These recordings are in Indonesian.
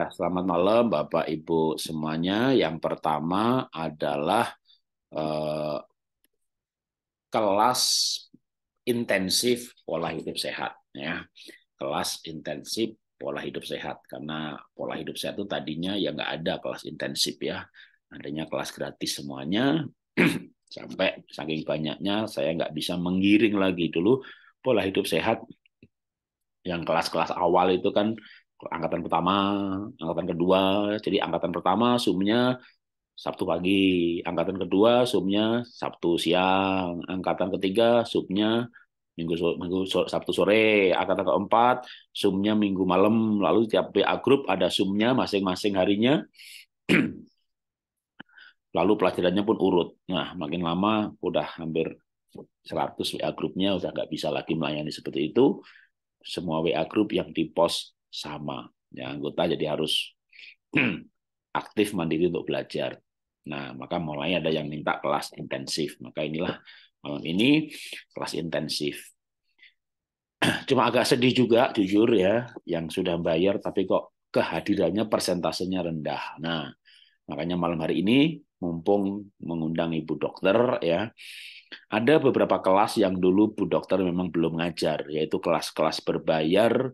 Ya, selamat malam Bapak Ibu semuanya. Yang pertama adalah eh, kelas intensif pola hidup sehat ya. Kelas intensif pola hidup sehat karena pola hidup sehat itu tadinya ya nggak ada kelas intensif ya. Adanya kelas gratis semuanya sampai saking banyaknya saya nggak bisa menggiring lagi dulu pola hidup sehat yang kelas-kelas awal itu kan angkatan pertama, angkatan kedua. Jadi angkatan pertama sumnya Sabtu pagi, angkatan kedua sumnya Sabtu siang, angkatan ketiga sumnya Minggu, minggu Sabtu sore, angkatan keempat sumnya Minggu malam, lalu tiap PA group ada sumnya masing-masing harinya. lalu pelajarannya pun urut. Nah, makin lama udah hampir 100 WA grupnya udah nggak bisa lagi melayani seperti itu. Semua WA grup yang di pos sama. Ya, anggota jadi harus aktif mandiri untuk belajar. Nah, maka mulai ada yang minta kelas intensif. Maka inilah malam ini kelas intensif. Cuma agak sedih juga, jujur ya, yang sudah bayar tapi kok kehadirannya persentasenya rendah. Nah, makanya malam hari ini mumpung mengundang ibu dokter ya, ada beberapa kelas yang dulu Bu Dokter memang belum ngajar, yaitu kelas-kelas berbayar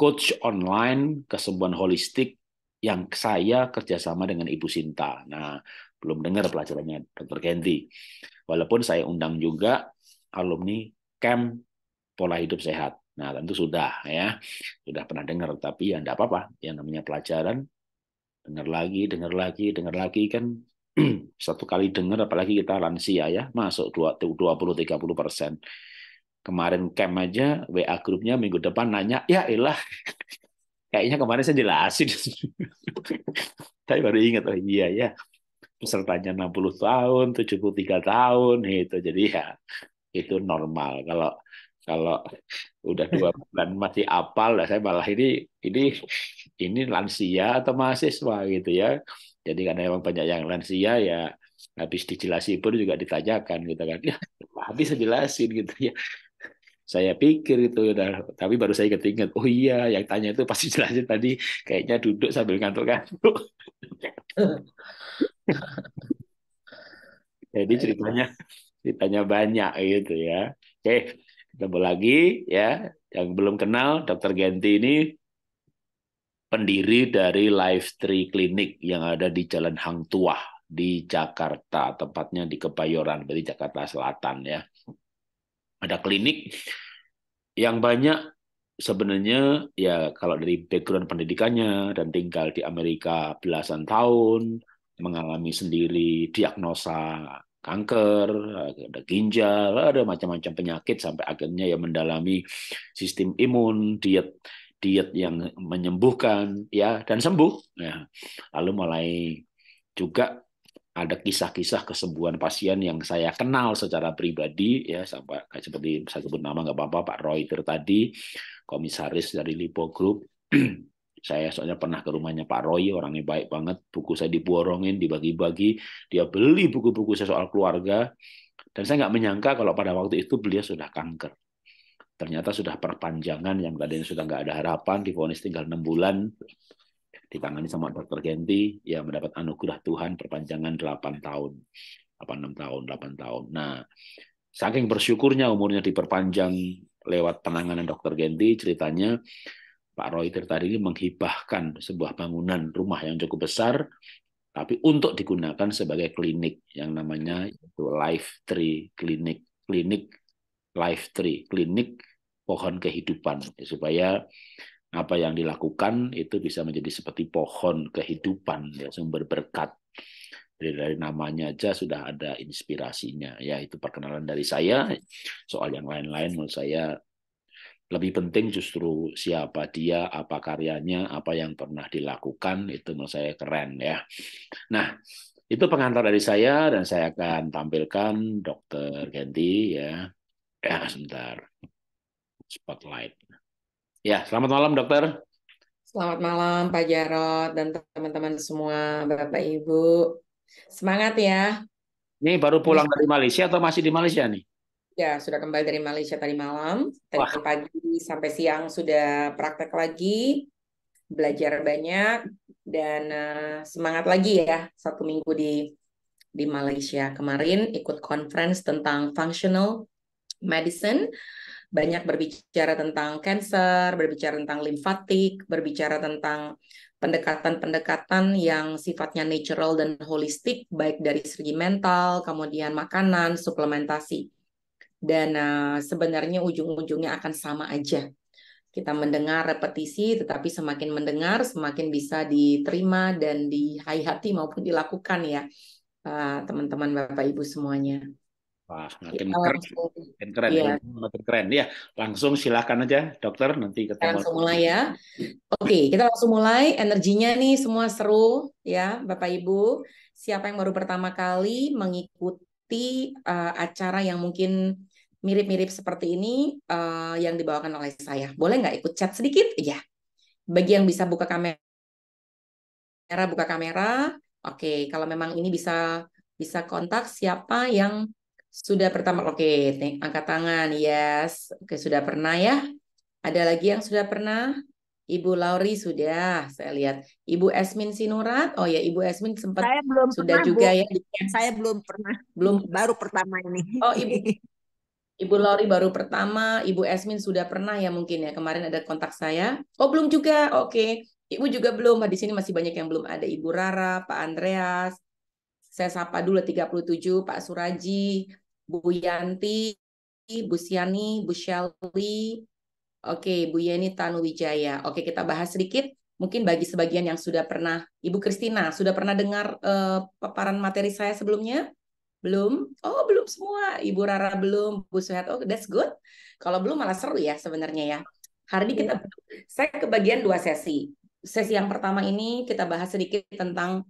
coach online kesembuhan holistik yang saya kerjasama dengan Ibu Sinta. Nah, belum dengar pelajarannya Dr. Kendi. Walaupun saya undang juga alumni camp pola hidup sehat. Nah, tentu sudah ya. Sudah pernah dengar, tapi ya tidak apa-apa. Yang namanya pelajaran, dengar lagi, dengar lagi, dengar lagi kan satu kali dengar apalagi kita lansia ya masuk 20 30 persen Kemarin camp aja WA grupnya minggu depan nanya, ya elah kayaknya kemarin saya jelasin. Tapi baru ingat, oh iya ya pesertanya 60 tahun, 73 tahun itu. Jadi ya itu normal. Kalau kalau udah dua bulan masih apal lah saya malah ini ini ini lansia atau mahasiswa gitu ya. Jadi karena memang banyak yang lansia ya habis dijelasin pun juga ditanyakan gitu kan. Ya, habis jelasin gitu ya. Saya pikir itu, ya udah, tapi baru saya ingat-ingat, oh iya yang tanya itu pasti jelasin tadi kayaknya duduk sambil ngantuk-ngantuk. Jadi ceritanya ceritanya banyak gitu ya. Oke, ketemu lagi ya. Yang belum kenal, Dokter Genti ini pendiri dari Life Tree Clinic yang ada di Jalan Hang Tuah di Jakarta, tepatnya di Kebayoran, berarti Jakarta Selatan ya ada klinik yang banyak sebenarnya ya kalau dari background pendidikannya dan tinggal di Amerika belasan tahun mengalami sendiri diagnosa kanker, ada ginjal, ada macam-macam penyakit sampai akhirnya ya mendalami sistem imun, diet diet yang menyembuhkan ya dan sembuh. Ya. Lalu mulai juga ada kisah-kisah kesembuhan pasien yang saya kenal secara pribadi ya sampai kayak seperti saya sebut nama nggak apa-apa Pak Reuter tadi komisaris dari Lipo Group saya soalnya pernah ke rumahnya Pak Roy orangnya baik banget buku saya diborongin dibagi-bagi dia beli buku-buku saya soal keluarga dan saya nggak menyangka kalau pada waktu itu beliau sudah kanker ternyata sudah perpanjangan yang tadinya sudah nggak ada harapan difonis tinggal enam bulan ditangani sama dokter Genti ya mendapat anugerah Tuhan perpanjangan 8 tahun apa 6 tahun 8 tahun nah saking bersyukurnya umurnya diperpanjang lewat penanganan dokter Genti ceritanya Pak Roy tadi ini menghibahkan sebuah bangunan rumah yang cukup besar tapi untuk digunakan sebagai klinik yang namanya itu Life Tree Clinic. klinik Life Tree klinik pohon kehidupan ya, supaya apa yang dilakukan itu bisa menjadi seperti pohon kehidupan ya sumber berkat dari, dari namanya aja sudah ada inspirasinya ya itu perkenalan dari saya soal yang lain-lain menurut saya lebih penting justru siapa dia, apa karyanya, apa yang pernah dilakukan itu menurut saya keren ya. Nah, itu pengantar dari saya dan saya akan tampilkan Dr. Genti ya. Ya, sebentar. Spotlight. Ya, selamat malam dokter. Selamat malam Pak Jarot dan teman-teman semua, Bapak Ibu. Semangat ya. Ini baru pulang iya. dari Malaysia atau masih di Malaysia nih? Ya, sudah kembali dari Malaysia tadi malam. Tadi Wah. pagi sampai siang sudah praktek lagi, belajar banyak, dan eh, semangat lagi ya satu minggu di di Malaysia. Kemarin ikut conference tentang functional medicine banyak berbicara tentang cancer, berbicara tentang limfatik, berbicara tentang pendekatan-pendekatan yang sifatnya natural dan holistik, baik dari segi mental, kemudian makanan, suplementasi. Dan uh, sebenarnya ujung-ujungnya akan sama aja. Kita mendengar repetisi, tetapi semakin mendengar, semakin bisa diterima dan dihayati maupun dilakukan ya, teman eh, teman-teman Bapak-Ibu semuanya. Wah, iya, makin keren, ya, iya. makin keren, Iya. makin keren. Ya, langsung silahkan aja, dokter. Nanti ketemu. Langsung mulai ya. Oke, kita langsung mulai. Energinya nih semua seru ya, Bapak Ibu. Siapa yang baru pertama kali mengikuti uh, acara yang mungkin mirip-mirip seperti ini uh, yang dibawakan oleh saya, boleh nggak ikut chat sedikit? Ya, bagi yang bisa buka kamera, buka kamera. Oke, kalau memang ini bisa bisa kontak siapa yang sudah pertama, oke, angkat tangan, yes. Oke, sudah pernah ya. Ada lagi yang sudah pernah? Ibu Lauri sudah, saya lihat. Ibu Esmin Sinurat, oh ya Ibu Esmin sempat saya belum sudah pernah, juga Bu. ya. Saya belum pernah, belum baru pertama ini. Oh Ibu, Ibu Lauri baru pertama, Ibu Esmin sudah pernah ya mungkin ya kemarin ada kontak saya. Oh belum juga, oke. Okay. Ibu juga belum, di sini masih banyak yang belum ada. Ibu Rara, Pak Andreas, saya sapa dulu 37 Pak Suraji, Bu Yanti, Bu Siani, Bu Shelly, Oke, Bu Yeni Tanuwijaya. Oke, kita bahas sedikit. Mungkin bagi sebagian yang sudah pernah, Ibu Kristina sudah pernah dengar uh, paparan materi saya sebelumnya? Belum? Oh, belum semua. Ibu Rara belum, Bu Suhat. Oh, that's good. Kalau belum malah seru ya sebenarnya ya. Hari ini kita, iya. saya kebagian dua sesi. Sesi yang pertama ini kita bahas sedikit tentang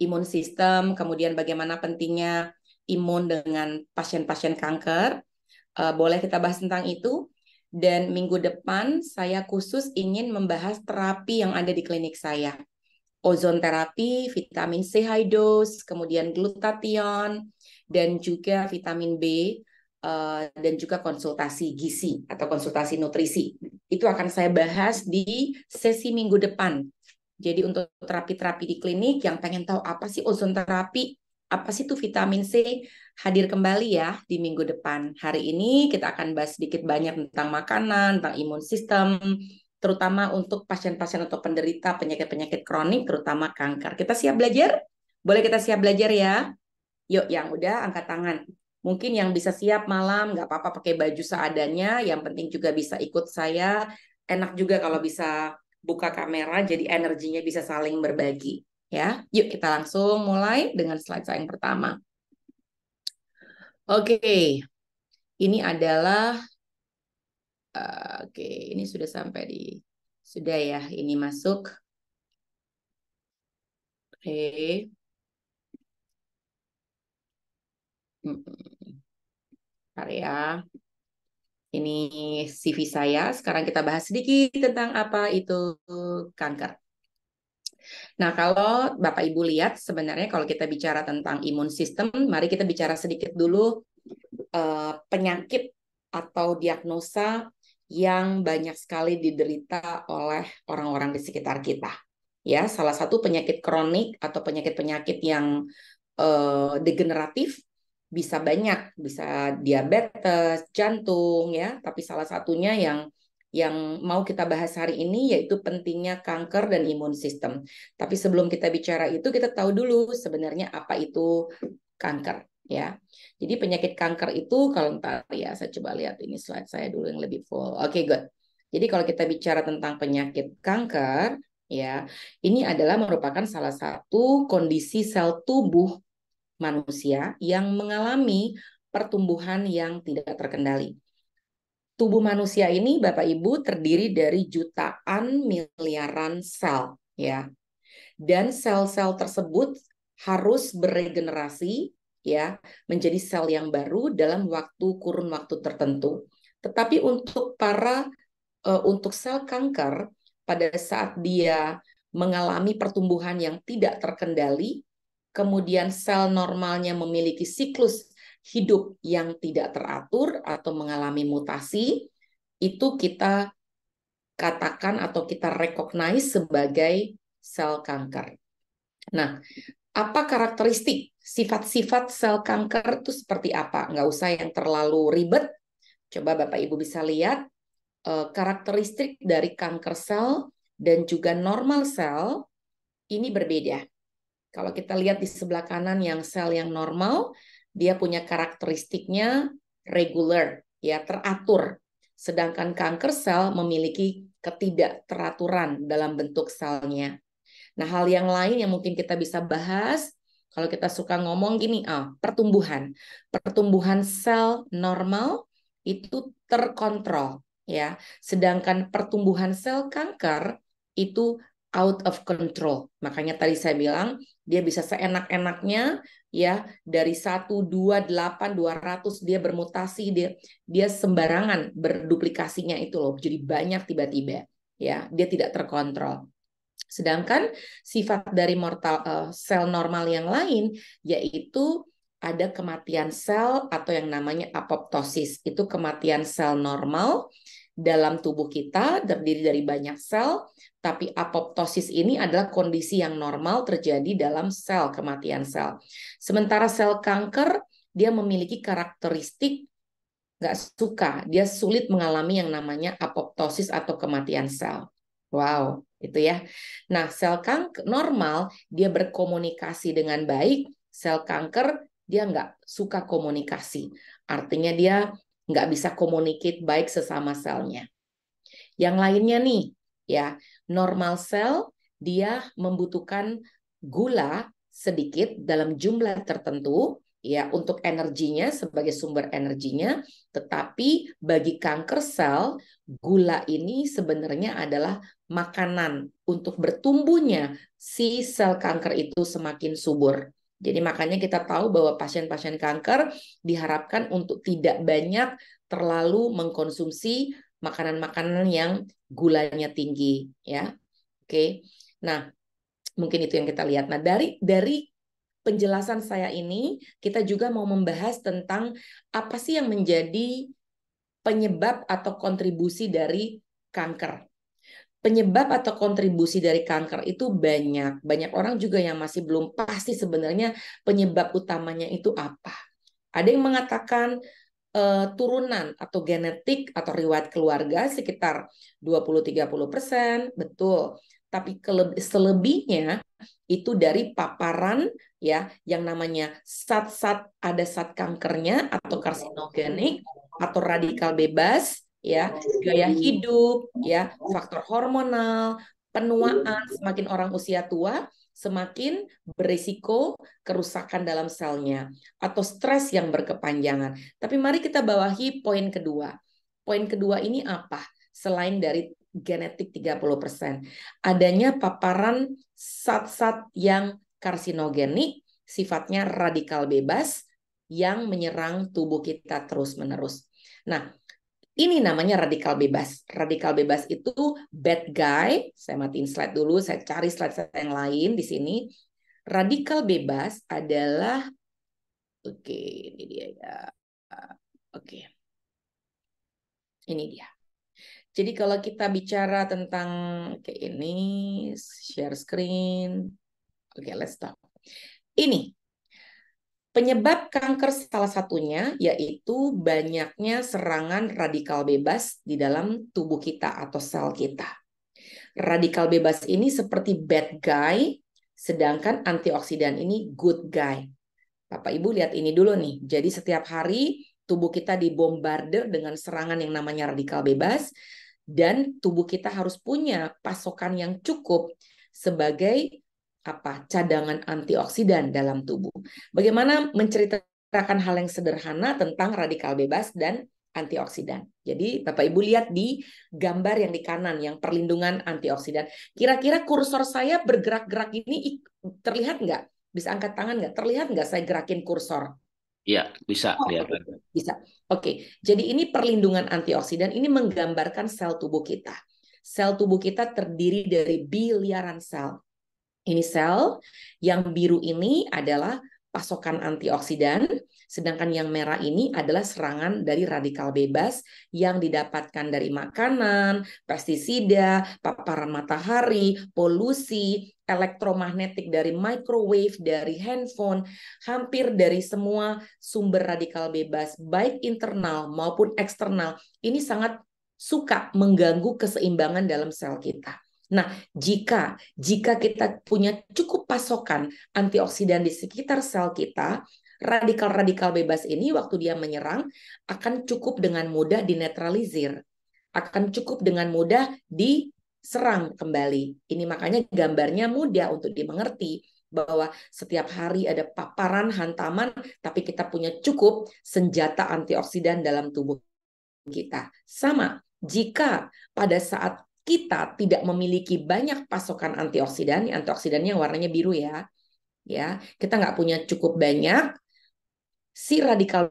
imun sistem, kemudian bagaimana pentingnya imun dengan pasien-pasien kanker. Uh, boleh kita bahas tentang itu. Dan minggu depan saya khusus ingin membahas terapi yang ada di klinik saya. Ozon terapi, vitamin C high dose, kemudian glutathione, dan juga vitamin B, uh, dan juga konsultasi gizi atau konsultasi nutrisi. Itu akan saya bahas di sesi minggu depan jadi untuk terapi-terapi di klinik yang pengen tahu apa sih ozon terapi, apa sih itu vitamin C, hadir kembali ya di minggu depan. Hari ini kita akan bahas sedikit banyak tentang makanan, tentang imun sistem, terutama untuk pasien-pasien atau penderita penyakit-penyakit kronik, terutama kanker. Kita siap belajar? Boleh kita siap belajar ya? Yuk, yang udah angkat tangan. Mungkin yang bisa siap malam, nggak apa-apa pakai baju seadanya. Yang penting juga bisa ikut saya. Enak juga kalau bisa buka kamera jadi energinya bisa saling berbagi ya. Yuk kita langsung mulai dengan slide saya yang pertama. Oke. Okay. Ini adalah uh, oke, okay. ini sudah sampai di sudah ya, ini masuk. Oke. Okay. Hmm. hmm, hmm. ya. Ini CV saya. Sekarang kita bahas sedikit tentang apa itu kanker. Nah, kalau Bapak Ibu lihat sebenarnya kalau kita bicara tentang imun sistem, mari kita bicara sedikit dulu uh, penyakit atau diagnosa yang banyak sekali diderita oleh orang-orang di sekitar kita. Ya, salah satu penyakit kronik atau penyakit-penyakit yang uh, degeneratif bisa banyak, bisa diabetes, jantung ya, tapi salah satunya yang yang mau kita bahas hari ini yaitu pentingnya kanker dan imun sistem. Tapi sebelum kita bicara itu kita tahu dulu sebenarnya apa itu kanker ya. Jadi penyakit kanker itu kalau ntar ya saya coba lihat ini slide saya dulu yang lebih full. Oke, okay, good. Jadi kalau kita bicara tentang penyakit kanker ya, ini adalah merupakan salah satu kondisi sel tubuh manusia yang mengalami pertumbuhan yang tidak terkendali. Tubuh manusia ini, Bapak Ibu, terdiri dari jutaan miliaran sel, ya. Dan sel-sel tersebut harus beregenerasi, ya, menjadi sel yang baru dalam waktu kurun waktu tertentu. Tetapi untuk para uh, untuk sel kanker pada saat dia mengalami pertumbuhan yang tidak terkendali, kemudian sel normalnya memiliki siklus hidup yang tidak teratur atau mengalami mutasi, itu kita katakan atau kita recognize sebagai sel kanker. Nah, apa karakteristik sifat-sifat sel kanker itu seperti apa? Nggak usah yang terlalu ribet. Coba Bapak Ibu bisa lihat eh, karakteristik dari kanker sel dan juga normal sel ini berbeda. Kalau kita lihat di sebelah kanan yang sel yang normal, dia punya karakteristiknya regular, ya teratur. Sedangkan kanker sel memiliki ketidakteraturan dalam bentuk selnya. Nah, hal yang lain yang mungkin kita bisa bahas kalau kita suka ngomong gini, ah, pertumbuhan. Pertumbuhan sel normal itu terkontrol, ya. Sedangkan pertumbuhan sel kanker itu out of control. Makanya tadi saya bilang dia bisa seenak-enaknya ya dari 1 2 8 200 dia bermutasi dia dia sembarangan berduplikasinya itu loh jadi banyak tiba-tiba ya dia tidak terkontrol sedangkan sifat dari mortal uh, sel normal yang lain yaitu ada kematian sel atau yang namanya apoptosis itu kematian sel normal dalam tubuh kita terdiri dari banyak sel tapi apoptosis ini adalah kondisi yang normal terjadi dalam sel kematian sel. Sementara sel kanker dia memiliki karakteristik nggak suka, dia sulit mengalami yang namanya apoptosis atau kematian sel. Wow, itu ya. Nah, sel kanker normal dia berkomunikasi dengan baik, sel kanker dia nggak suka komunikasi. Artinya dia nggak bisa komunikasi baik sesama selnya. Yang lainnya nih, ya normal cell dia membutuhkan gula sedikit dalam jumlah tertentu ya untuk energinya sebagai sumber energinya tetapi bagi kanker sel gula ini sebenarnya adalah makanan untuk bertumbuhnya si sel kanker itu semakin subur. Jadi makanya kita tahu bahwa pasien-pasien kanker diharapkan untuk tidak banyak terlalu mengkonsumsi makanan-makanan yang gulanya tinggi ya. Oke. Nah, mungkin itu yang kita lihat. Nah, dari dari penjelasan saya ini kita juga mau membahas tentang apa sih yang menjadi penyebab atau kontribusi dari kanker. Penyebab atau kontribusi dari kanker itu banyak. Banyak orang juga yang masih belum pasti sebenarnya penyebab utamanya itu apa. Ada yang mengatakan uh, turunan atau genetik atau riwayat keluarga sekitar 20-30 persen, betul. Tapi selebihnya itu dari paparan ya yang namanya sat-sat ada sat kankernya atau karsinogenik atau radikal bebas ya gaya hidup ya faktor hormonal penuaan semakin orang usia tua semakin berisiko kerusakan dalam selnya atau stres yang berkepanjangan. Tapi mari kita bawahi poin kedua. Poin kedua ini apa? Selain dari genetik 30%, adanya paparan sat-sat yang karsinogenik, sifatnya radikal bebas yang menyerang tubuh kita terus-menerus. Nah, ini namanya radikal bebas. Radikal bebas itu bad guy. Saya matiin slide dulu, saya cari slide yang lain di sini. Radikal bebas adalah oke, okay, ini dia ya. Oke. Okay. Ini dia. Jadi kalau kita bicara tentang kayak ini share screen. Oke, okay, let's talk. Ini Penyebab kanker salah satunya yaitu banyaknya serangan radikal bebas di dalam tubuh kita atau sel kita. Radikal bebas ini seperti bad guy, sedangkan antioksidan ini good guy. Bapak Ibu lihat ini dulu nih. Jadi setiap hari tubuh kita dibombarder dengan serangan yang namanya radikal bebas dan tubuh kita harus punya pasokan yang cukup sebagai apa cadangan antioksidan dalam tubuh. Bagaimana menceritakan hal yang sederhana tentang radikal bebas dan antioksidan. Jadi Bapak Ibu lihat di gambar yang di kanan yang perlindungan antioksidan. Kira-kira kursor saya bergerak-gerak ini terlihat nggak? Bisa angkat tangan nggak? Terlihat nggak saya gerakin kursor? Iya, bisa oh, ya. Bisa. Oke. Okay. Jadi ini perlindungan antioksidan ini menggambarkan sel tubuh kita. Sel tubuh kita terdiri dari biliaran sel. Ini sel yang biru ini adalah pasokan antioksidan, sedangkan yang merah ini adalah serangan dari radikal bebas yang didapatkan dari makanan, pestisida, paparan matahari, polusi, elektromagnetik dari microwave, dari handphone, hampir dari semua sumber radikal bebas, baik internal maupun eksternal, ini sangat suka mengganggu keseimbangan dalam sel kita. Nah, jika jika kita punya cukup pasokan antioksidan di sekitar sel kita, radikal-radikal bebas ini waktu dia menyerang akan cukup dengan mudah dinetralisir, akan cukup dengan mudah diserang kembali. Ini makanya gambarnya mudah untuk dimengerti bahwa setiap hari ada paparan hantaman tapi kita punya cukup senjata antioksidan dalam tubuh kita. Sama jika pada saat kita tidak memiliki banyak pasokan antioksidan, antioksidannya yang warnanya biru ya, ya kita nggak punya cukup banyak si radikal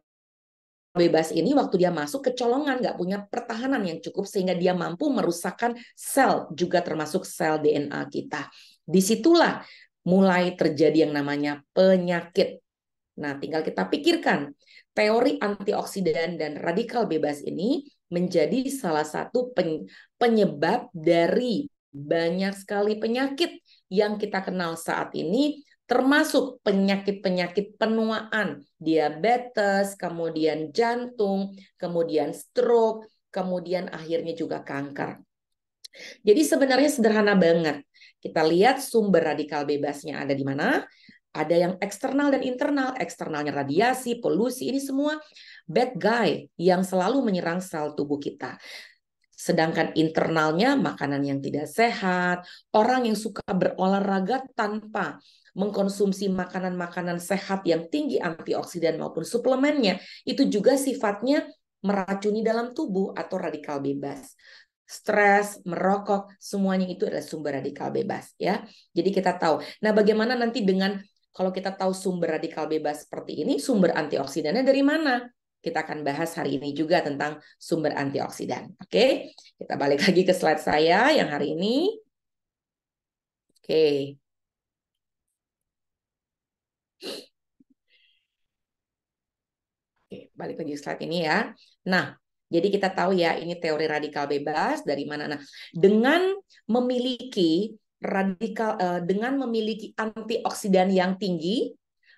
bebas ini waktu dia masuk kecolongan nggak punya pertahanan yang cukup sehingga dia mampu merusakkan sel juga termasuk sel DNA kita. Disitulah mulai terjadi yang namanya penyakit. Nah, tinggal kita pikirkan teori antioksidan dan radikal bebas ini menjadi salah satu penyebab dari banyak sekali penyakit yang kita kenal saat ini termasuk penyakit-penyakit penuaan, diabetes, kemudian jantung, kemudian stroke, kemudian akhirnya juga kanker. Jadi sebenarnya sederhana banget. Kita lihat sumber radikal bebasnya ada di mana, ada yang eksternal dan internal, eksternalnya radiasi, polusi, ini semua bad guy yang selalu menyerang sel tubuh kita. Sedangkan internalnya makanan yang tidak sehat, orang yang suka berolahraga tanpa mengkonsumsi makanan-makanan sehat yang tinggi antioksidan maupun suplemennya, itu juga sifatnya meracuni dalam tubuh atau radikal bebas stres, merokok, semuanya itu adalah sumber radikal bebas ya. Jadi kita tahu. Nah, bagaimana nanti dengan kalau kita tahu sumber radikal bebas seperti ini, sumber antioksidannya dari mana? Kita akan bahas hari ini juga tentang sumber antioksidan. Oke, kita balik lagi ke slide saya yang hari ini. Oke. Oke, balik lagi ke slide ini ya. Nah, jadi kita tahu ya ini teori radikal bebas dari mana. Nah, dengan memiliki radikal uh, dengan memiliki antioksidan yang tinggi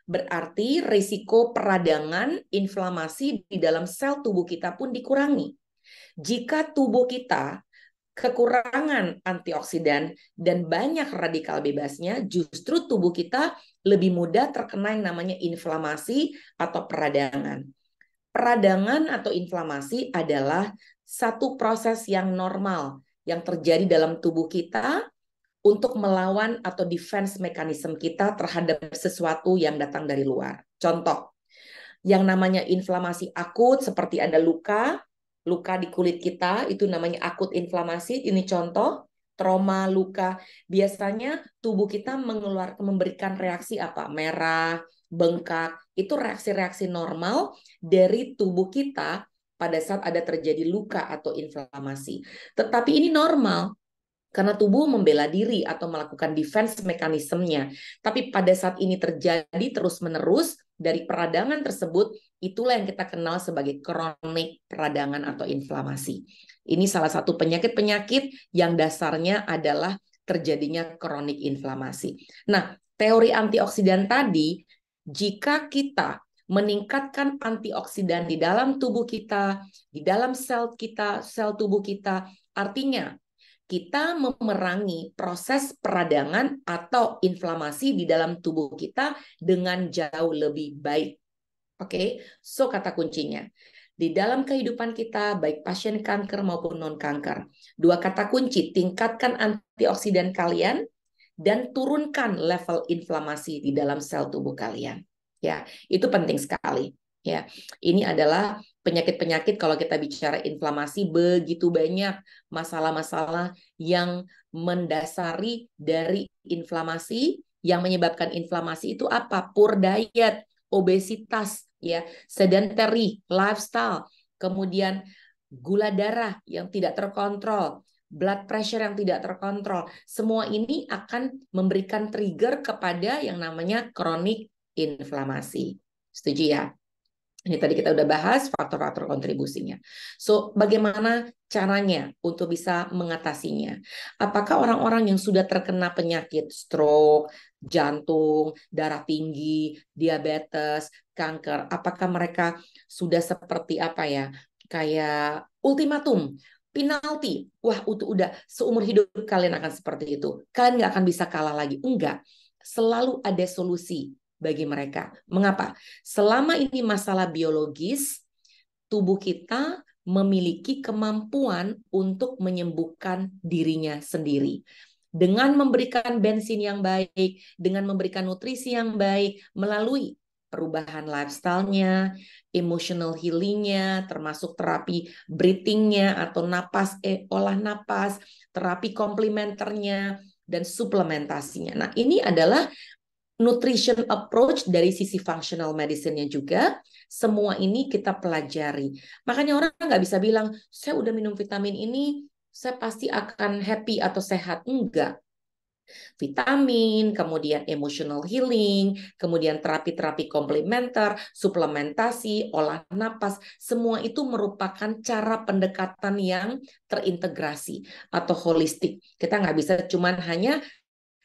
berarti risiko peradangan, inflamasi di dalam sel tubuh kita pun dikurangi. Jika tubuh kita kekurangan antioksidan dan banyak radikal bebasnya, justru tubuh kita lebih mudah terkena yang namanya inflamasi atau peradangan. Peradangan atau inflamasi adalah satu proses yang normal yang terjadi dalam tubuh kita untuk melawan atau defense mekanisme kita terhadap sesuatu yang datang dari luar. Contoh, yang namanya inflamasi akut seperti ada luka, luka di kulit kita itu namanya akut inflamasi. Ini contoh trauma, luka. Biasanya tubuh kita mengeluarkan memberikan reaksi apa? Merah, bengkak. Itu reaksi-reaksi normal dari tubuh kita pada saat ada terjadi luka atau inflamasi. Tetapi ini normal karena tubuh membela diri atau melakukan defense mekanismenya. Tapi pada saat ini terjadi terus-menerus dari peradangan tersebut, itulah yang kita kenal sebagai kronik peradangan atau inflamasi. Ini salah satu penyakit-penyakit yang dasarnya adalah terjadinya kronik inflamasi. Nah, teori antioksidan tadi, jika kita meningkatkan antioksidan di dalam tubuh kita, di dalam sel kita, sel tubuh kita, artinya kita memerangi proses peradangan atau inflamasi di dalam tubuh kita dengan jauh lebih baik. Oke, okay? so kata kuncinya di dalam kehidupan kita, baik pasien kanker maupun non-kanker. Dua kata kunci, tingkatkan antioksidan kalian dan turunkan level inflamasi di dalam sel tubuh kalian. Ya, itu penting sekali. Ya, ini adalah penyakit-penyakit kalau kita bicara inflamasi begitu banyak masalah-masalah yang mendasari dari inflamasi yang menyebabkan inflamasi itu apa? Poor diet, obesitas, ya, sedentary lifestyle, kemudian gula darah yang tidak terkontrol, blood pressure yang tidak terkontrol. Semua ini akan memberikan trigger kepada yang namanya kronik inflamasi. Setuju ya? ini tadi kita udah bahas faktor-faktor kontribusinya. So, bagaimana caranya untuk bisa mengatasinya? Apakah orang-orang yang sudah terkena penyakit stroke, jantung, darah tinggi, diabetes, kanker, apakah mereka sudah seperti apa ya? Kayak ultimatum, penalti. Wah, untuk udah seumur hidup kalian akan seperti itu. Kalian nggak akan bisa kalah lagi. Enggak. Selalu ada solusi bagi mereka. Mengapa? Selama ini masalah biologis, tubuh kita memiliki kemampuan untuk menyembuhkan dirinya sendiri. Dengan memberikan bensin yang baik, dengan memberikan nutrisi yang baik, melalui perubahan lifestyle-nya, emotional healing-nya, termasuk terapi breathing-nya atau napas, eh, olah napas, terapi komplementernya, dan suplementasinya. Nah, ini adalah nutrition approach dari sisi functional medicine-nya juga semua ini kita pelajari makanya orang nggak bisa bilang saya udah minum vitamin ini saya pasti akan happy atau sehat enggak vitamin, kemudian emotional healing, kemudian terapi-terapi komplementer, suplementasi, olah napas, semua itu merupakan cara pendekatan yang terintegrasi atau holistik. Kita nggak bisa cuman hanya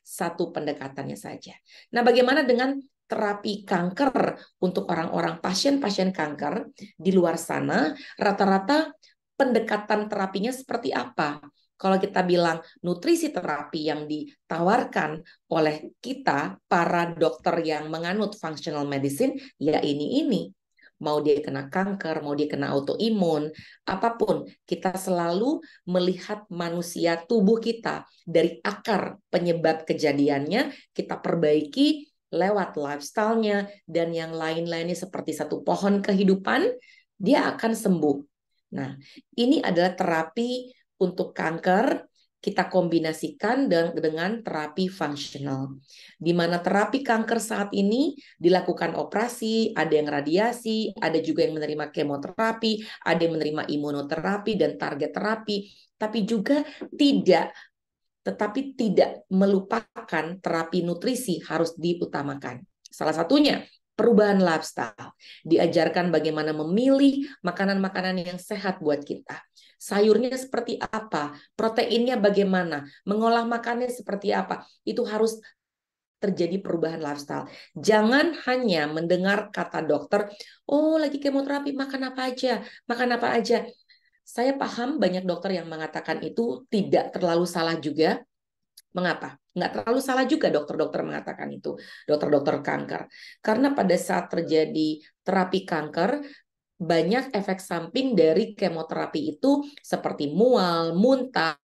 satu pendekatannya saja. Nah, bagaimana dengan terapi kanker untuk orang-orang pasien-pasien kanker di luar sana? Rata-rata pendekatan terapinya seperti apa? Kalau kita bilang nutrisi terapi yang ditawarkan oleh kita para dokter yang menganut functional medicine, ya ini ini mau dia kena kanker, mau dia kena autoimun, apapun, kita selalu melihat manusia tubuh kita dari akar penyebab kejadiannya, kita perbaiki lewat lifestyle-nya dan yang lain-lainnya seperti satu pohon kehidupan, dia akan sembuh. Nah, ini adalah terapi untuk kanker kita kombinasikan dengan terapi fungsional. Di mana terapi kanker saat ini dilakukan operasi, ada yang radiasi, ada juga yang menerima kemoterapi, ada yang menerima imunoterapi dan target terapi, tapi juga tidak tetapi tidak melupakan terapi nutrisi harus diutamakan. Salah satunya perubahan lifestyle. Diajarkan bagaimana memilih makanan-makanan yang sehat buat kita sayurnya seperti apa, proteinnya bagaimana, mengolah makannya seperti apa. Itu harus terjadi perubahan lifestyle. Jangan hanya mendengar kata dokter, "Oh, lagi kemoterapi, makan apa aja, makan apa aja." Saya paham banyak dokter yang mengatakan itu tidak terlalu salah juga. Mengapa? Nggak terlalu salah juga dokter-dokter mengatakan itu, dokter-dokter kanker. Karena pada saat terjadi terapi kanker, banyak efek samping dari kemoterapi itu seperti mual, muntah,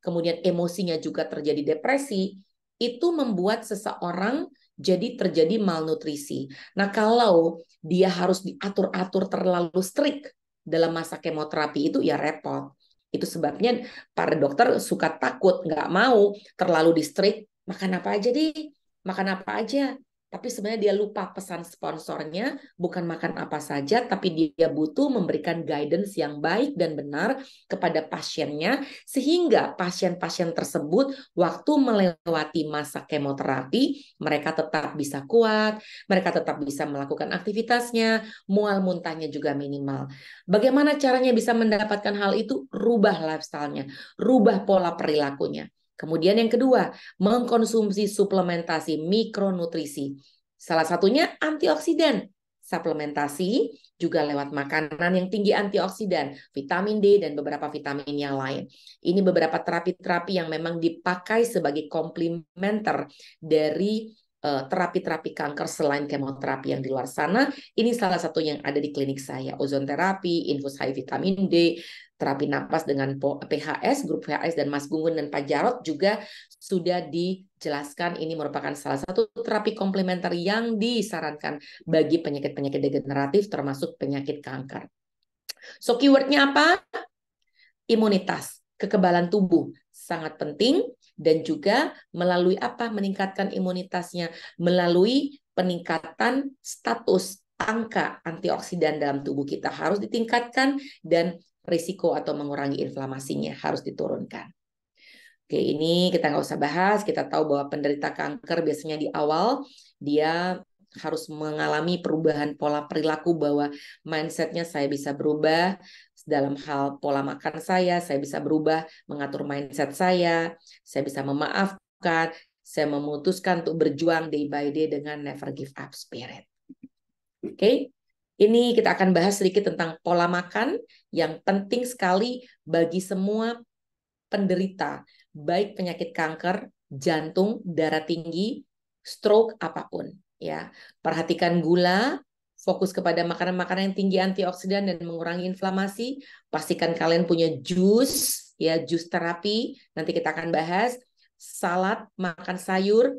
kemudian emosinya juga terjadi depresi, itu membuat seseorang jadi terjadi malnutrisi. Nah, kalau dia harus diatur-atur terlalu strict dalam masa kemoterapi itu ya repot. Itu sebabnya para dokter suka takut, nggak mau terlalu di strict, makan apa aja deh, makan apa aja tapi sebenarnya dia lupa pesan sponsornya bukan makan apa saja tapi dia butuh memberikan guidance yang baik dan benar kepada pasiennya sehingga pasien-pasien tersebut waktu melewati masa kemoterapi mereka tetap bisa kuat, mereka tetap bisa melakukan aktivitasnya, mual muntahnya juga minimal. Bagaimana caranya bisa mendapatkan hal itu? Rubah lifestyle-nya, rubah pola perilakunya. Kemudian yang kedua, mengkonsumsi suplementasi mikronutrisi. Salah satunya antioksidan. Suplementasi juga lewat makanan yang tinggi antioksidan, vitamin D dan beberapa vitamin yang lain. Ini beberapa terapi-terapi yang memang dipakai sebagai komplementer dari eh, terapi-terapi kanker selain kemoterapi yang di luar sana. Ini salah satu yang ada di klinik saya, ozon terapi, infus high vitamin D, terapi napas dengan PHS, grup PHS dan Mas Gunggun dan Pak Jarot juga sudah dijelaskan ini merupakan salah satu terapi komplementer yang disarankan bagi penyakit-penyakit degeneratif termasuk penyakit kanker. So keywordnya apa? Imunitas, kekebalan tubuh sangat penting dan juga melalui apa meningkatkan imunitasnya melalui peningkatan status angka antioksidan dalam tubuh kita harus ditingkatkan dan risiko atau mengurangi inflamasinya harus diturunkan. Oke, ini kita nggak usah bahas. Kita tahu bahwa penderita kanker biasanya di awal dia harus mengalami perubahan pola perilaku bahwa mindsetnya saya bisa berubah dalam hal pola makan saya, saya bisa berubah mengatur mindset saya, saya bisa memaafkan, saya memutuskan untuk berjuang day by day dengan never give up spirit. Oke, okay? Ini kita akan bahas sedikit tentang pola makan yang penting sekali bagi semua penderita, baik penyakit kanker, jantung, darah tinggi, stroke apapun, ya. Perhatikan gula, fokus kepada makanan-makanan yang tinggi antioksidan dan mengurangi inflamasi. Pastikan kalian punya jus, ya, jus terapi. Nanti kita akan bahas salad, makan sayur,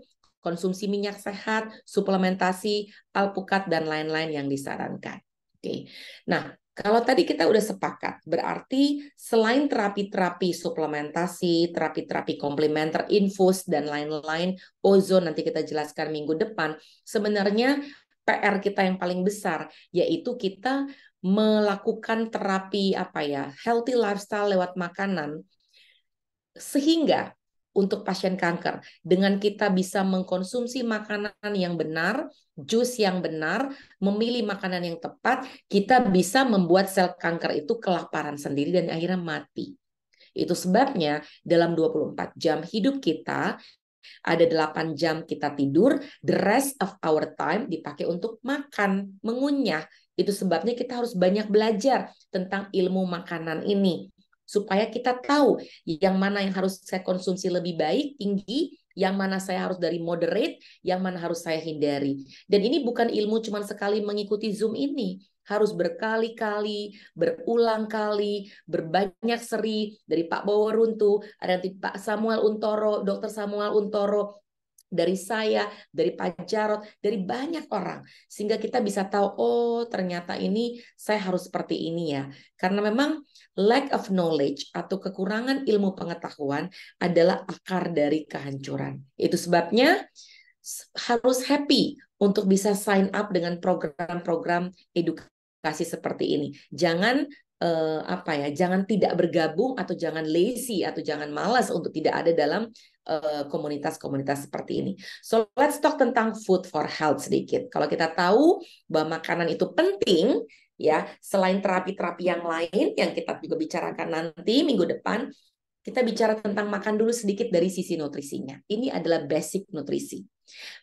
konsumsi minyak sehat, suplementasi alpukat dan lain-lain yang disarankan. Oke. Nah, kalau tadi kita udah sepakat, berarti selain terapi-terapi suplementasi, terapi-terapi komplementer, infus, dan lain-lain, ozon nanti kita jelaskan minggu depan, sebenarnya PR kita yang paling besar, yaitu kita melakukan terapi apa ya healthy lifestyle lewat makanan sehingga untuk pasien kanker. Dengan kita bisa mengkonsumsi makanan yang benar, jus yang benar, memilih makanan yang tepat, kita bisa membuat sel kanker itu kelaparan sendiri dan akhirnya mati. Itu sebabnya dalam 24 jam hidup kita ada 8 jam kita tidur, the rest of our time dipakai untuk makan, mengunyah. Itu sebabnya kita harus banyak belajar tentang ilmu makanan ini supaya kita tahu yang mana yang harus saya konsumsi lebih baik, tinggi, yang mana saya harus dari moderate, yang mana harus saya hindari. Dan ini bukan ilmu cuma sekali mengikuti Zoom ini, harus berkali-kali, berulang kali, berbanyak seri dari Pak Bowo Runtu, ada nanti Pak Samuel Untoro, Dokter Samuel Untoro, dari saya, dari Pak Jarot, dari banyak orang. Sehingga kita bisa tahu, oh ternyata ini saya harus seperti ini ya. Karena memang lack of knowledge atau kekurangan ilmu pengetahuan adalah akar dari kehancuran. Itu sebabnya harus happy untuk bisa sign up dengan program-program edukasi seperti ini. Jangan eh, apa ya, jangan tidak bergabung atau jangan lazy atau jangan malas untuk tidak ada dalam Eh, komunitas-komunitas uh, seperti ini. So let's talk tentang food for health sedikit. Kalau kita tahu bahwa makanan itu penting, ya selain terapi-terapi yang lain yang kita juga bicarakan nanti minggu depan, kita bicara tentang makan dulu sedikit dari sisi nutrisinya. Ini adalah basic nutrisi.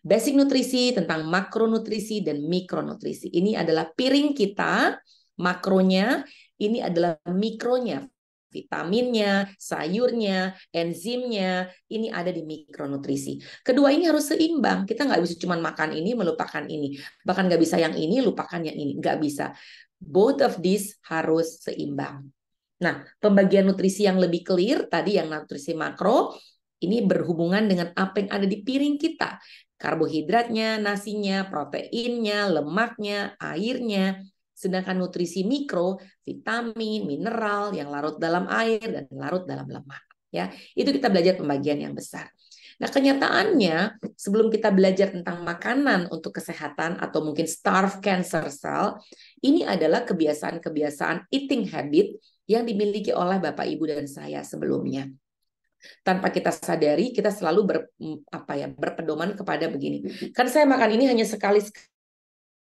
Basic nutrisi tentang makronutrisi dan mikronutrisi. Ini adalah piring kita, makronya, ini adalah mikronya, vitaminnya, sayurnya, enzimnya, ini ada di mikronutrisi. Kedua ini harus seimbang. Kita nggak bisa cuma makan ini, melupakan ini. Bahkan nggak bisa yang ini, lupakan yang ini. Nggak bisa. Both of these harus seimbang. Nah, pembagian nutrisi yang lebih clear, tadi yang nutrisi makro, ini berhubungan dengan apa yang ada di piring kita. Karbohidratnya, nasinya, proteinnya, lemaknya, airnya, Sedangkan nutrisi mikro, vitamin, mineral yang larut dalam air dan larut dalam lemak. Ya, itu kita belajar pembagian yang besar. Nah, kenyataannya sebelum kita belajar tentang makanan untuk kesehatan atau mungkin starve cancer cell, ini adalah kebiasaan-kebiasaan eating habit yang dimiliki oleh Bapak Ibu dan saya sebelumnya. Tanpa kita sadari, kita selalu ber, mm, apa ya, berpedoman kepada begini. Kan saya makan ini hanya sekali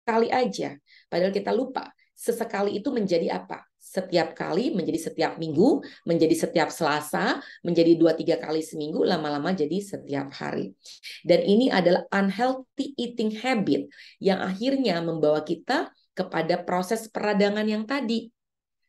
sekali aja. Padahal kita lupa sesekali itu menjadi apa? Setiap kali menjadi setiap minggu, menjadi setiap Selasa, menjadi dua tiga kali seminggu, lama-lama jadi setiap hari. Dan ini adalah unhealthy eating habit yang akhirnya membawa kita kepada proses peradangan yang tadi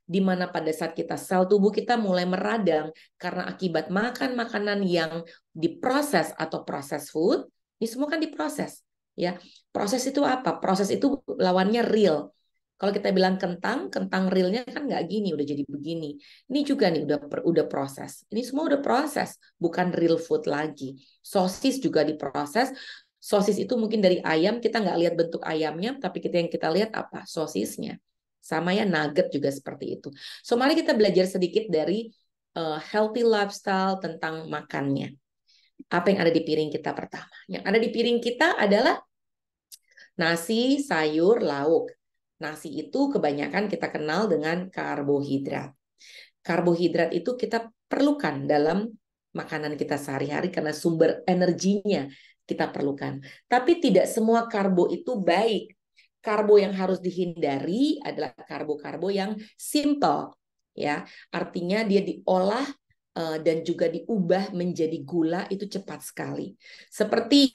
di mana pada saat kita sel tubuh kita mulai meradang karena akibat makan makanan yang diproses atau proses food, ini semua kan diproses ya proses itu apa proses itu lawannya real kalau kita bilang kentang, kentang realnya kan nggak gini, udah jadi begini. Ini juga nih udah udah proses. Ini semua udah proses, bukan real food lagi. Sosis juga diproses. Sosis itu mungkin dari ayam kita nggak lihat bentuk ayamnya, tapi kita yang kita lihat apa sosisnya. Sama ya nugget juga seperti itu. So mari kita belajar sedikit dari uh, healthy lifestyle tentang makannya apa yang ada di piring kita pertama? Yang ada di piring kita adalah nasi, sayur, lauk. Nasi itu kebanyakan kita kenal dengan karbohidrat. Karbohidrat itu kita perlukan dalam makanan kita sehari-hari karena sumber energinya kita perlukan. Tapi tidak semua karbo itu baik. Karbo yang harus dihindari adalah karbo-karbo yang simple ya. Artinya dia diolah Eh, dan juga diubah menjadi gula itu cepat sekali. Seperti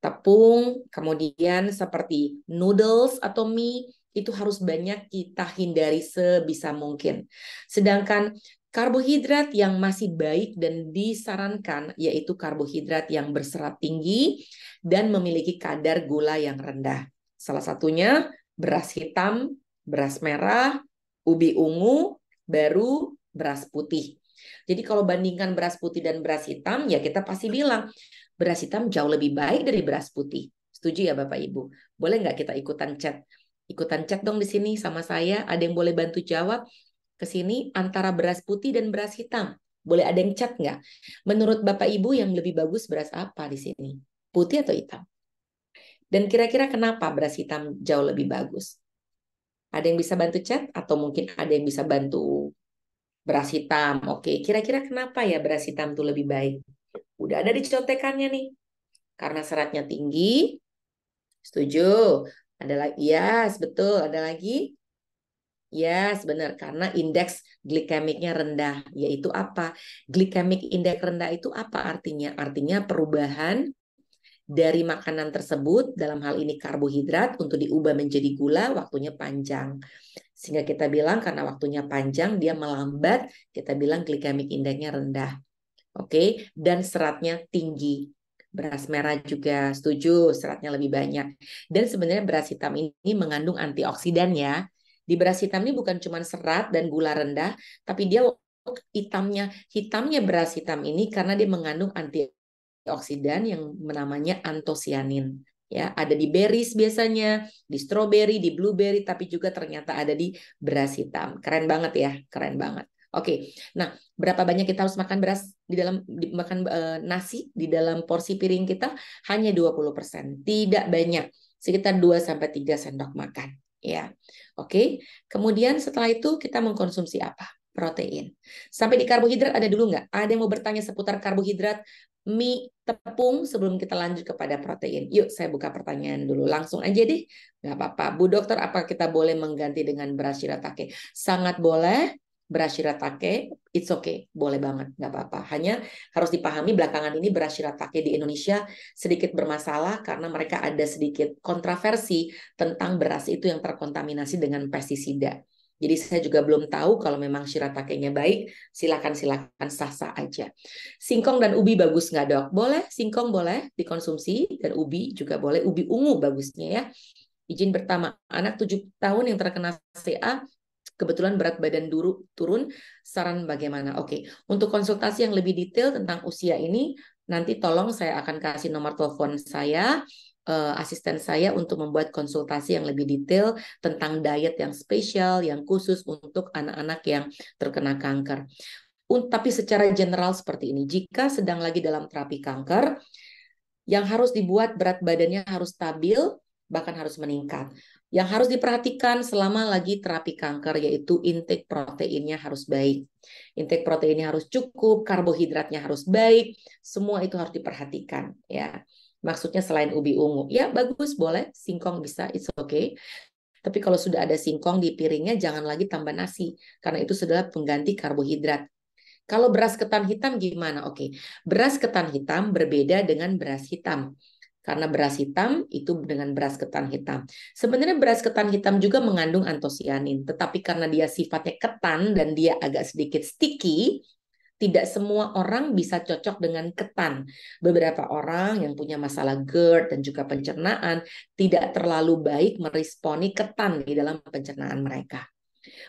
tepung, kemudian seperti noodles atau mie itu harus banyak kita hindari sebisa mungkin. Sedangkan karbohidrat yang masih baik dan disarankan yaitu karbohidrat yang berserat tinggi dan memiliki kadar gula yang rendah. Salah satunya beras hitam, beras merah, ubi ungu, baru beras putih. Jadi kalau bandingkan beras putih dan beras hitam, ya kita pasti bilang beras hitam jauh lebih baik dari beras putih. Setuju ya Bapak Ibu? Boleh nggak kita ikutan chat? Ikutan chat dong di sini sama saya. Ada yang boleh bantu jawab ke sini antara beras putih dan beras hitam. Boleh ada yang chat nggak? Menurut Bapak Ibu yang lebih bagus beras apa di sini? Putih atau hitam? Dan kira-kira kenapa beras hitam jauh lebih bagus? Ada yang bisa bantu chat atau mungkin ada yang bisa bantu beras hitam. Oke, kira-kira kenapa ya beras hitam tuh lebih baik? Udah ada di contekannya nih. Karena seratnya tinggi. Setuju. Ada lagi, yes, betul. Ada lagi? Yes, benar. Karena indeks glikemiknya rendah. Yaitu apa? Glikemik indeks rendah itu apa artinya? Artinya perubahan dari makanan tersebut, dalam hal ini karbohidrat, untuk diubah menjadi gula, waktunya panjang. Sehingga kita bilang karena waktunya panjang, dia melambat, kita bilang glikemik indeksnya rendah. Oke, okay? dan seratnya tinggi. Beras merah juga setuju, seratnya lebih banyak. Dan sebenarnya beras hitam ini mengandung antioksidan ya. Di beras hitam ini bukan cuma serat dan gula rendah, tapi dia hitamnya hitamnya beras hitam ini karena dia mengandung antioksidan yang namanya antosianin ya ada di berries biasanya di strawberry di blueberry tapi juga ternyata ada di beras hitam keren banget ya keren banget oke nah berapa banyak kita harus makan beras di dalam makan e, nasi di dalam porsi piring kita hanya 20% tidak banyak sekitar 2 sampai 3 sendok makan ya oke kemudian setelah itu kita mengkonsumsi apa protein sampai di karbohidrat ada dulu nggak ada yang mau bertanya seputar karbohidrat mie, tepung sebelum kita lanjut kepada protein. Yuk, saya buka pertanyaan dulu. Langsung aja deh. Nggak apa-apa. Bu dokter, apa kita boleh mengganti dengan beras shiratake? Sangat boleh. Beras shiratake, it's okay. Boleh banget. Nggak apa-apa. Hanya harus dipahami belakangan ini beras shiratake di Indonesia sedikit bermasalah karena mereka ada sedikit kontroversi tentang beras itu yang terkontaminasi dengan pestisida. Jadi saya juga belum tahu kalau memang shiratake-nya baik, silakan silakan sah-sah aja. Singkong dan ubi bagus nggak dok? Boleh, singkong boleh dikonsumsi dan ubi juga boleh. Ubi ungu bagusnya ya. Izin pertama, anak tujuh tahun yang terkena CA kebetulan berat badan duru, turun, saran bagaimana? Oke, untuk konsultasi yang lebih detail tentang usia ini, nanti tolong saya akan kasih nomor telepon saya uh, asisten saya untuk membuat konsultasi yang lebih detail tentang diet yang spesial, yang khusus untuk anak-anak yang terkena kanker. Un tapi secara general seperti ini, jika sedang lagi dalam terapi kanker, yang harus dibuat berat badannya harus stabil, bahkan harus meningkat. Yang harus diperhatikan selama lagi terapi kanker yaitu intake proteinnya harus baik. Intake proteinnya harus cukup, karbohidratnya harus baik, semua itu harus diperhatikan ya. Maksudnya selain ubi ungu. Ya bagus boleh, singkong bisa, it's okay. Tapi kalau sudah ada singkong di piringnya jangan lagi tambah nasi karena itu sudah pengganti karbohidrat. Kalau beras ketan hitam gimana? Oke, beras ketan hitam berbeda dengan beras hitam. Karena beras hitam itu dengan beras ketan hitam. Sebenarnya beras ketan hitam juga mengandung antosianin, tetapi karena dia sifatnya ketan dan dia agak sedikit sticky, tidak semua orang bisa cocok dengan ketan. Beberapa orang yang punya masalah GERD dan juga pencernaan tidak terlalu baik meresponi ketan di dalam pencernaan mereka.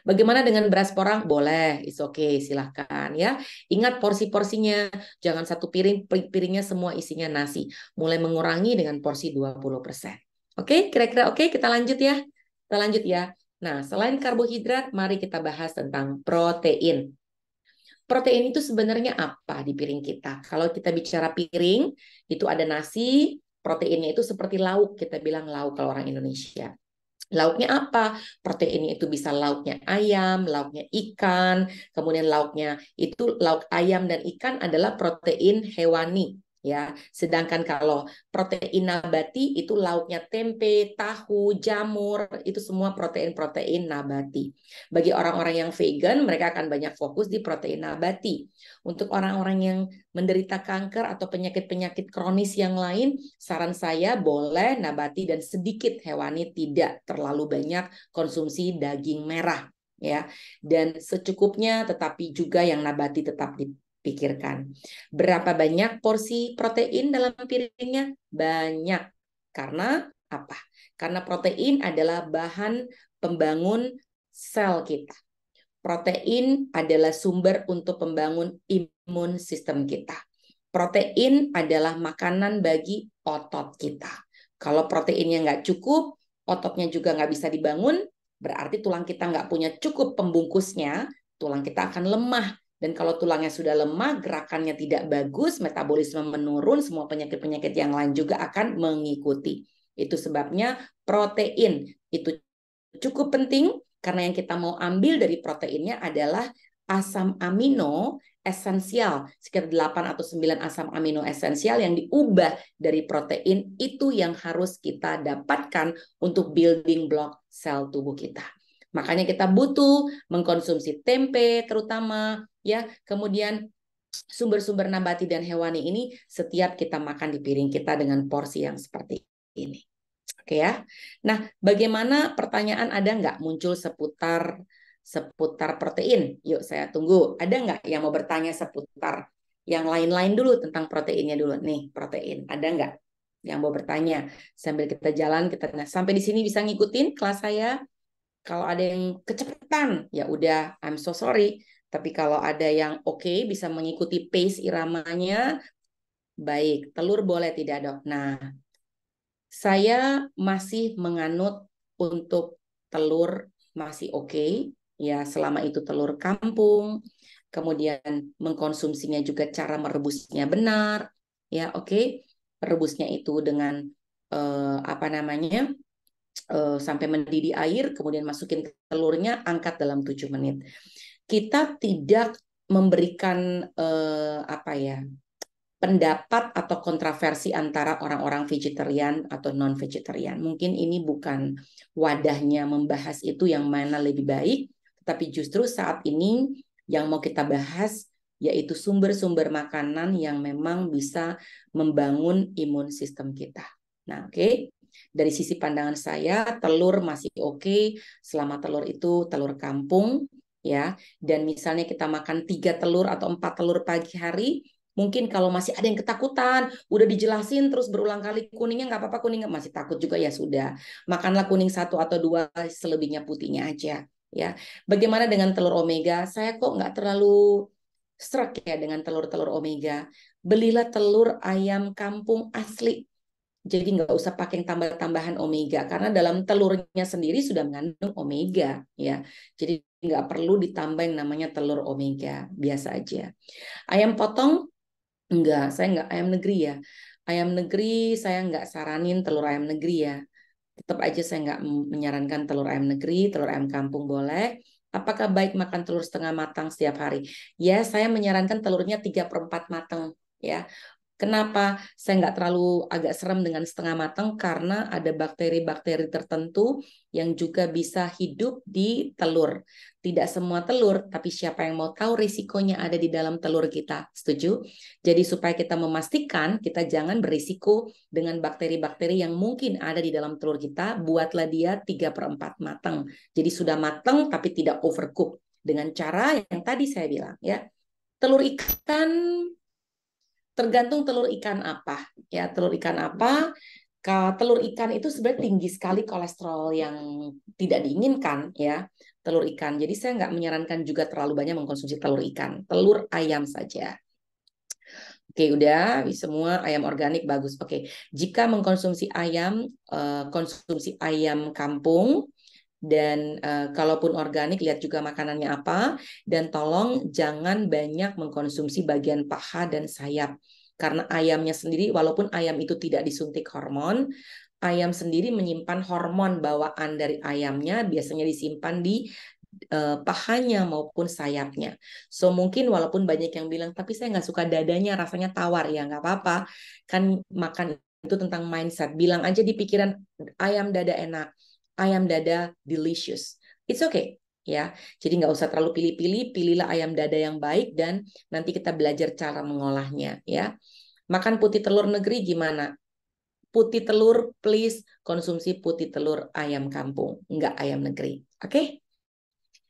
Bagaimana dengan beras porang? Boleh, is oke, okay, silahkan ya. Ingat porsi-porsinya, jangan satu piring, piringnya semua isinya nasi. Mulai mengurangi dengan porsi 20%. Oke, okay? kira-kira oke, okay? kita lanjut ya. Kita lanjut ya. Nah, selain karbohidrat, mari kita bahas tentang protein protein itu sebenarnya apa di piring kita. Kalau kita bicara piring, itu ada nasi, proteinnya itu seperti lauk, kita bilang lauk kalau orang Indonesia. Lauknya apa? Proteinnya itu bisa lauknya ayam, lauknya ikan, kemudian lauknya itu lauk ayam dan ikan adalah protein hewani ya. Sedangkan kalau protein nabati itu lauknya tempe, tahu, jamur, itu semua protein-protein nabati. Bagi orang-orang yang vegan, mereka akan banyak fokus di protein nabati. Untuk orang-orang yang menderita kanker atau penyakit-penyakit kronis yang lain, saran saya boleh nabati dan sedikit hewani tidak terlalu banyak konsumsi daging merah ya dan secukupnya tetapi juga yang nabati tetap di pikirkan. Berapa banyak porsi protein dalam piringnya? Banyak. Karena apa? Karena protein adalah bahan pembangun sel kita. Protein adalah sumber untuk pembangun imun sistem kita. Protein adalah makanan bagi otot kita. Kalau proteinnya nggak cukup, ototnya juga nggak bisa dibangun, berarti tulang kita nggak punya cukup pembungkusnya, tulang kita akan lemah dan kalau tulangnya sudah lemah, gerakannya tidak bagus, metabolisme menurun, semua penyakit-penyakit yang lain juga akan mengikuti. Itu sebabnya protein itu cukup penting karena yang kita mau ambil dari proteinnya adalah asam amino esensial, sekitar 8 atau 9 asam amino esensial yang diubah dari protein itu yang harus kita dapatkan untuk building block sel tubuh kita. Makanya kita butuh mengkonsumsi tempe terutama ya. Kemudian sumber-sumber nabati dan hewani ini setiap kita makan di piring kita dengan porsi yang seperti ini. Oke ya. Nah, bagaimana pertanyaan ada nggak muncul seputar seputar protein? Yuk saya tunggu. Ada nggak yang mau bertanya seputar yang lain-lain dulu tentang proteinnya dulu nih protein. Ada nggak yang mau bertanya? Sambil kita jalan kita sampai di sini bisa ngikutin kelas saya. Kalau ada yang kecepatan, ya udah I'm so sorry. Tapi kalau ada yang oke okay, bisa mengikuti pace iramanya, baik. Telur boleh tidak dok? Nah, saya masih menganut untuk telur masih oke, okay, ya selama itu telur kampung, kemudian mengkonsumsinya juga cara merebusnya benar ya oke okay. rebusnya itu dengan eh, apa namanya Eh, sampai mendidih air, kemudian masukin telurnya, angkat dalam tujuh menit. Kita tidak memberikan eh, apa ya pendapat atau kontroversi antara orang-orang vegetarian atau non vegetarian. Mungkin ini bukan wadahnya membahas itu yang mana lebih baik, tapi justru saat ini yang mau kita bahas yaitu sumber-sumber makanan yang memang bisa membangun imun sistem kita. Nah, oke. Okay? Dari sisi pandangan saya, telur masih oke okay, selama telur itu telur kampung ya. Dan misalnya kita makan tiga telur atau empat telur pagi hari, mungkin kalau masih ada yang ketakutan, udah dijelasin terus berulang kali kuningnya nggak apa-apa kuningnya masih takut juga ya sudah. Makanlah kuning satu atau dua selebihnya putihnya aja ya. Bagaimana dengan telur omega? Saya kok nggak terlalu struck ya dengan telur-telur omega. Belilah telur ayam kampung asli. Jadi nggak usah pakai yang tambah-tambahan omega karena dalam telurnya sendiri sudah mengandung omega ya. Jadi nggak perlu ditambah yang namanya telur omega biasa aja. Ayam potong enggak, saya nggak ayam negeri ya. Ayam negeri saya nggak saranin telur ayam negeri ya. Tetap aja saya nggak menyarankan telur ayam negeri, telur ayam kampung boleh, Apakah baik makan telur setengah matang setiap hari? Ya, saya menyarankan telurnya 3 per 4 matang ya Kenapa saya nggak terlalu agak serem dengan setengah matang? Karena ada bakteri-bakteri tertentu yang juga bisa hidup di telur. Tidak semua telur, tapi siapa yang mau tahu risikonya ada di dalam telur kita. Setuju? Jadi supaya kita memastikan kita jangan berisiko dengan bakteri-bakteri yang mungkin ada di dalam telur kita, buatlah dia 3 per 4 matang. Jadi sudah matang tapi tidak overcook. Dengan cara yang tadi saya bilang ya, telur ikan tergantung telur ikan apa ya telur ikan apa telur ikan itu sebenarnya tinggi sekali kolesterol yang tidak diinginkan ya telur ikan jadi saya nggak menyarankan juga terlalu banyak mengkonsumsi telur ikan telur ayam saja Oke udah semua ayam organik bagus. Oke jika mengkonsumsi ayam eh, konsumsi ayam kampung dan uh, kalaupun organik lihat juga makanannya apa dan tolong jangan banyak mengkonsumsi bagian paha dan sayap karena ayamnya sendiri walaupun ayam itu tidak disuntik hormon ayam sendiri menyimpan hormon bawaan dari ayamnya biasanya disimpan di uh, pahanya maupun sayapnya. So mungkin walaupun banyak yang bilang tapi saya nggak suka dadanya rasanya tawar ya nggak apa-apa kan makan itu tentang mindset bilang aja di pikiran ayam dada enak ayam dada delicious. It's okay ya. Jadi nggak usah terlalu pilih-pilih, pilihlah ayam dada yang baik dan nanti kita belajar cara mengolahnya ya. Makan putih telur negeri gimana? Putih telur please konsumsi putih telur ayam kampung, nggak ayam negeri. Oke? Okay?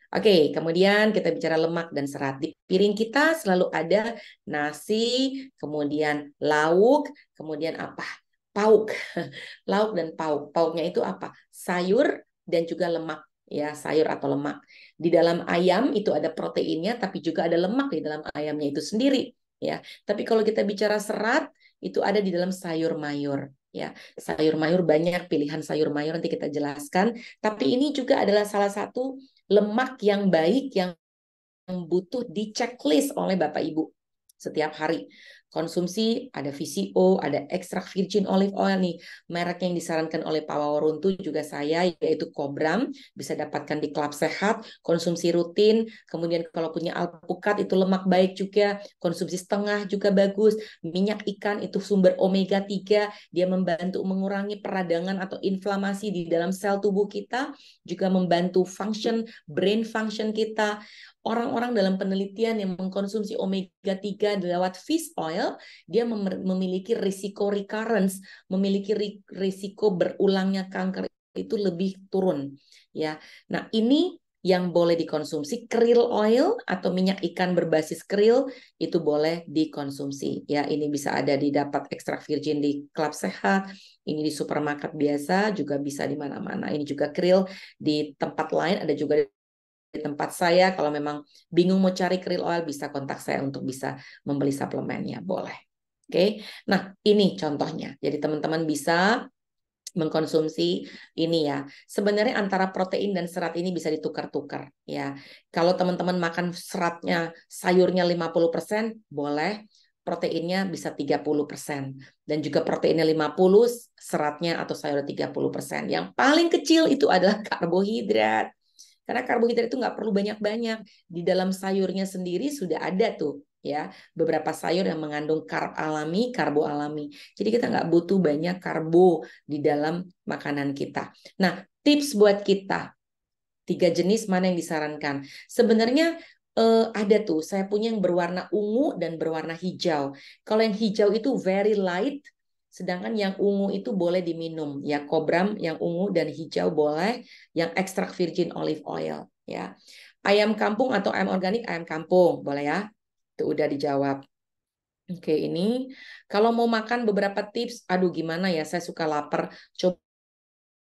Oke, okay, kemudian kita bicara lemak dan serat. Di piring kita selalu ada nasi, kemudian lauk, kemudian apa? pauk. Lauk dan pauk. Pauknya itu apa? Sayur dan juga lemak ya sayur atau lemak. Di dalam ayam itu ada proteinnya tapi juga ada lemak di dalam ayamnya itu sendiri ya. Tapi kalau kita bicara serat itu ada di dalam sayur mayur ya. Sayur mayur banyak pilihan sayur mayur nanti kita jelaskan, tapi ini juga adalah salah satu lemak yang baik yang butuh di oleh Bapak Ibu setiap hari konsumsi, ada VCO, ada ekstrak virgin olive oil nih. Merek yang disarankan oleh Pak Wawaruntu juga saya yaitu Kobram, bisa dapatkan di klub sehat, konsumsi rutin, kemudian kalau punya alpukat itu lemak baik juga, konsumsi setengah juga bagus, minyak ikan itu sumber omega 3, dia membantu mengurangi peradangan atau inflamasi di dalam sel tubuh kita, juga membantu function brain function kita, orang-orang dalam penelitian yang mengkonsumsi omega 3 lewat fish oil, dia memiliki risiko recurrence, memiliki risiko berulangnya kanker itu lebih turun ya. Nah, ini yang boleh dikonsumsi krill oil atau minyak ikan berbasis krill itu boleh dikonsumsi ya ini bisa ada di dapat ekstrak virgin di klub sehat ini di supermarket biasa juga bisa di mana-mana ini juga krill di tempat lain ada juga di tempat saya. Kalau memang bingung mau cari krill oil, bisa kontak saya untuk bisa membeli suplemennya. Boleh. Oke, okay? nah ini contohnya. Jadi teman-teman bisa mengkonsumsi ini ya. Sebenarnya antara protein dan serat ini bisa ditukar-tukar ya. Kalau teman-teman makan seratnya sayurnya 50% boleh, proteinnya bisa 30% dan juga proteinnya 50, seratnya atau sayur 30%. Yang paling kecil itu adalah karbohidrat. Karena karbohidrat itu nggak perlu banyak-banyak. Di dalam sayurnya sendiri sudah ada tuh ya beberapa sayur yang mengandung karb alami, karbo alami. Jadi kita nggak butuh banyak karbo di dalam makanan kita. Nah, tips buat kita tiga jenis mana yang disarankan? Sebenarnya eh, ada tuh, saya punya yang berwarna ungu dan berwarna hijau. Kalau yang hijau itu very light, Sedangkan yang ungu itu boleh diminum, ya kobram yang ungu dan hijau boleh, yang ekstrak virgin olive oil, ya. Ayam kampung atau ayam organik, ayam kampung boleh ya. Itu udah dijawab. Oke, ini kalau mau makan beberapa tips, aduh gimana ya, saya suka lapar. Coba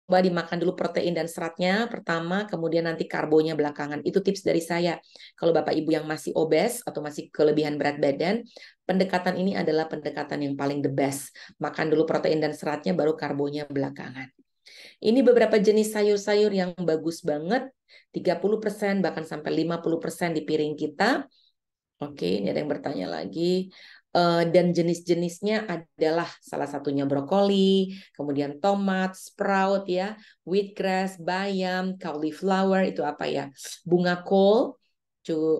coba dimakan dulu protein dan seratnya pertama, kemudian nanti karbonya belakangan. Itu tips dari saya. Kalau Bapak Ibu yang masih obes atau masih kelebihan berat badan, pendekatan ini adalah pendekatan yang paling the best. Makan dulu protein dan seratnya, baru karbonya belakangan. Ini beberapa jenis sayur-sayur yang bagus banget, 30% bahkan sampai 50% di piring kita. Oke, ini ada yang bertanya lagi. Eh, dan jenis-jenisnya adalah salah satunya brokoli, kemudian tomat, sprout ya, wheatgrass, bayam, cauliflower itu apa ya, bunga kol,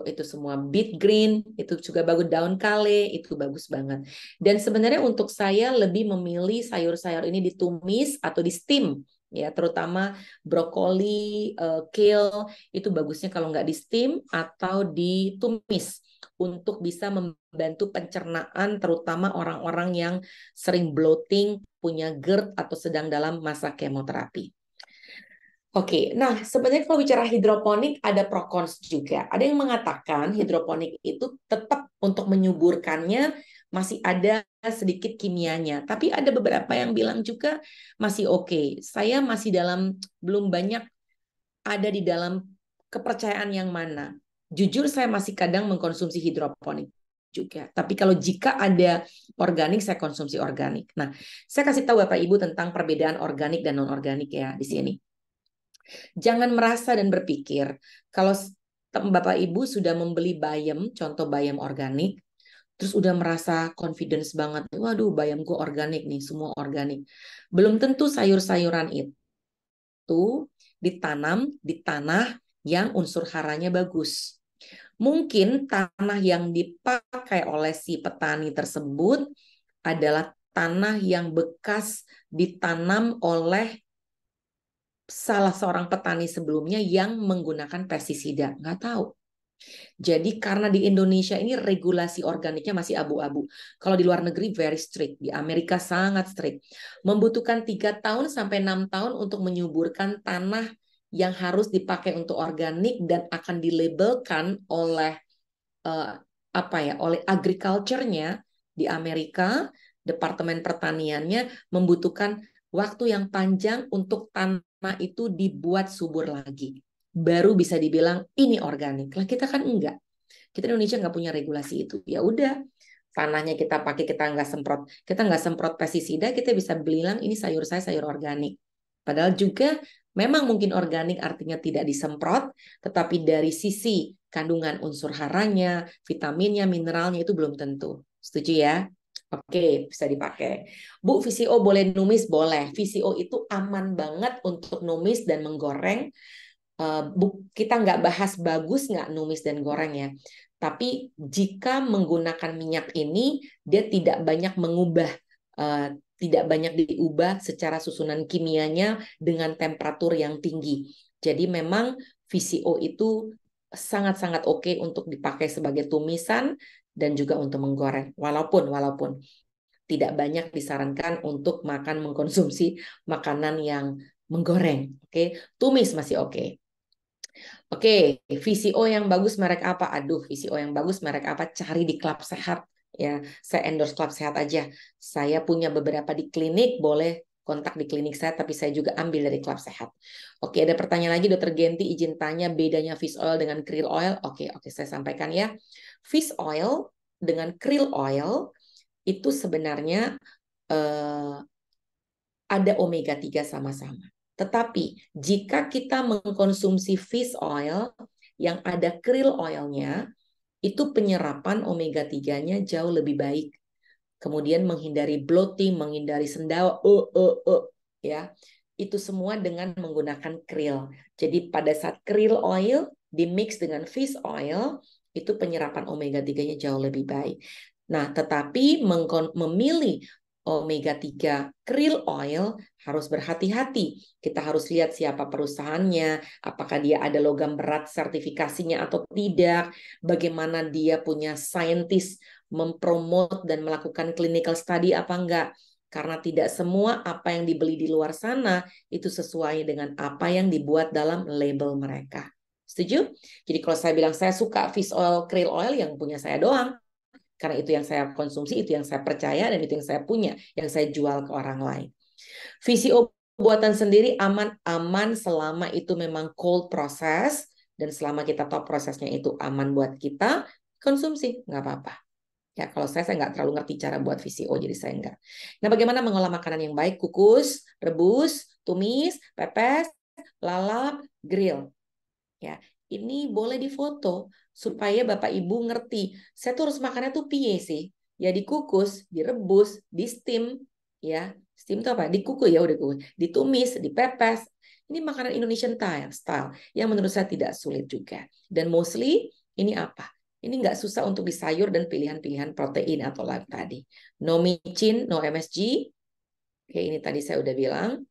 itu semua beet green itu juga bagus daun kale itu bagus banget dan sebenarnya untuk saya lebih memilih sayur-sayur ini ditumis atau di steam ya terutama brokoli eh, kale itu bagusnya kalau nggak di steam atau ditumis untuk bisa membantu pencernaan terutama orang-orang yang sering bloating, punya GERD atau sedang dalam masa kemoterapi. Oke, okay. nah sebenarnya kalau bicara hidroponik ada pro cons juga. Ada yang mengatakan hidroponik itu tetap untuk menyuburkannya masih ada sedikit kimianya, tapi ada beberapa yang bilang juga masih oke. Okay. Saya masih dalam belum banyak ada di dalam kepercayaan yang mana jujur saya masih kadang mengkonsumsi hidroponik juga. Tapi kalau jika ada organik, saya konsumsi organik. Nah, saya kasih tahu Bapak Ibu tentang perbedaan organik dan non-organik ya di sini. Jangan merasa dan berpikir kalau Bapak Ibu sudah membeli bayam, contoh bayam organik, terus udah merasa confidence banget, waduh bayam gue organik nih, semua organik. Belum tentu sayur-sayuran itu ditanam di tanah yang unsur haranya bagus Mungkin tanah yang dipakai oleh si petani tersebut adalah tanah yang bekas ditanam oleh salah seorang petani sebelumnya yang menggunakan pestisida. Nggak tahu. Jadi karena di Indonesia ini regulasi organiknya masih abu-abu. Kalau di luar negeri very strict, di Amerika sangat strict. Membutuhkan 3 tahun sampai 6 tahun untuk menyuburkan tanah yang harus dipakai untuk organik dan akan dilabelkan oleh uh, apa ya oleh agriculture-nya di Amerika, Departemen Pertaniannya membutuhkan waktu yang panjang untuk tanah itu dibuat subur lagi. Baru bisa dibilang ini organik. Lah kita kan enggak. Kita di Indonesia nggak punya regulasi itu. Ya udah, tanahnya kita pakai kita nggak semprot kita nggak semprot pestisida kita bisa bilang ini sayur saya sayur organik padahal juga Memang mungkin organik artinya tidak disemprot, tetapi dari sisi kandungan unsur haranya, vitaminnya, mineralnya itu belum tentu. Setuju ya? Oke, bisa dipakai. Bu, VCO boleh numis? Boleh. VCO itu aman banget untuk numis dan menggoreng. Eh, bu, kita nggak bahas bagus nggak numis dan goreng ya. Tapi jika menggunakan minyak ini, dia tidak banyak mengubah eh, tidak banyak diubah secara susunan kimianya dengan temperatur yang tinggi. Jadi memang VCO itu sangat-sangat oke okay untuk dipakai sebagai tumisan dan juga untuk menggoreng. Walaupun walaupun tidak banyak disarankan untuk makan mengkonsumsi makanan yang menggoreng. Oke, okay? tumis masih oke. Okay. Oke, okay, VCO yang bagus merek apa? Aduh, VCO yang bagus merek apa? Cari di klub sehat ya saya endorse klub sehat aja saya punya beberapa di klinik boleh kontak di klinik saya tapi saya juga ambil dari klub sehat oke ada pertanyaan lagi dokter Genti izin tanya bedanya fish oil dengan krill oil oke oke saya sampaikan ya fish oil dengan krill oil itu sebenarnya eh, ada omega 3 sama-sama tetapi jika kita mengkonsumsi fish oil yang ada krill oilnya itu penyerapan omega 3-nya jauh lebih baik. Kemudian menghindari bloating, menghindari sendawa, uh, uh, uh, ya. Itu semua dengan menggunakan krill. Jadi pada saat krill oil dimix dengan fish oil, itu penyerapan omega 3-nya jauh lebih baik. Nah, tetapi memilih omega 3 krill oil harus berhati-hati. Kita harus lihat siapa perusahaannya, apakah dia ada logam berat sertifikasinya atau tidak, bagaimana dia punya saintis mempromot dan melakukan clinical study apa enggak. Karena tidak semua apa yang dibeli di luar sana itu sesuai dengan apa yang dibuat dalam label mereka. Setuju? Jadi kalau saya bilang saya suka fish oil, krill oil yang punya saya doang, karena itu yang saya konsumsi, itu yang saya percaya, dan itu yang saya punya, yang saya jual ke orang lain. VCO buatan sendiri aman-aman selama itu memang cold process, dan selama kita tahu prosesnya itu aman buat kita, konsumsi, nggak apa-apa. Ya, kalau saya saya nggak terlalu ngerti cara buat VCO, jadi saya nggak. Nah, bagaimana mengolah makanan yang baik? Kukus, rebus, tumis, pepes, lalap, grill. Ya, ini boleh difoto supaya Bapak Ibu ngerti. Saya tuh harus makannya tuh piye sih? Ya dikukus, direbus, di steam, ya. Steam itu apa? Dikukus ya udah kukus. Ditumis, dipepes. Ini makanan Indonesian style Style yang menurut saya tidak sulit juga. Dan mostly ini apa? Ini nggak susah untuk disayur dan pilihan-pilihan protein atau lain tadi. No micin, no MSG. Oke, ini tadi saya udah bilang.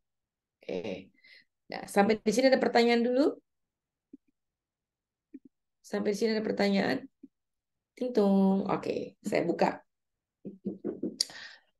Oke. Nah, sampai di sini ada pertanyaan dulu? Sampai sini ada pertanyaan? Tintung. Oke, okay, saya buka.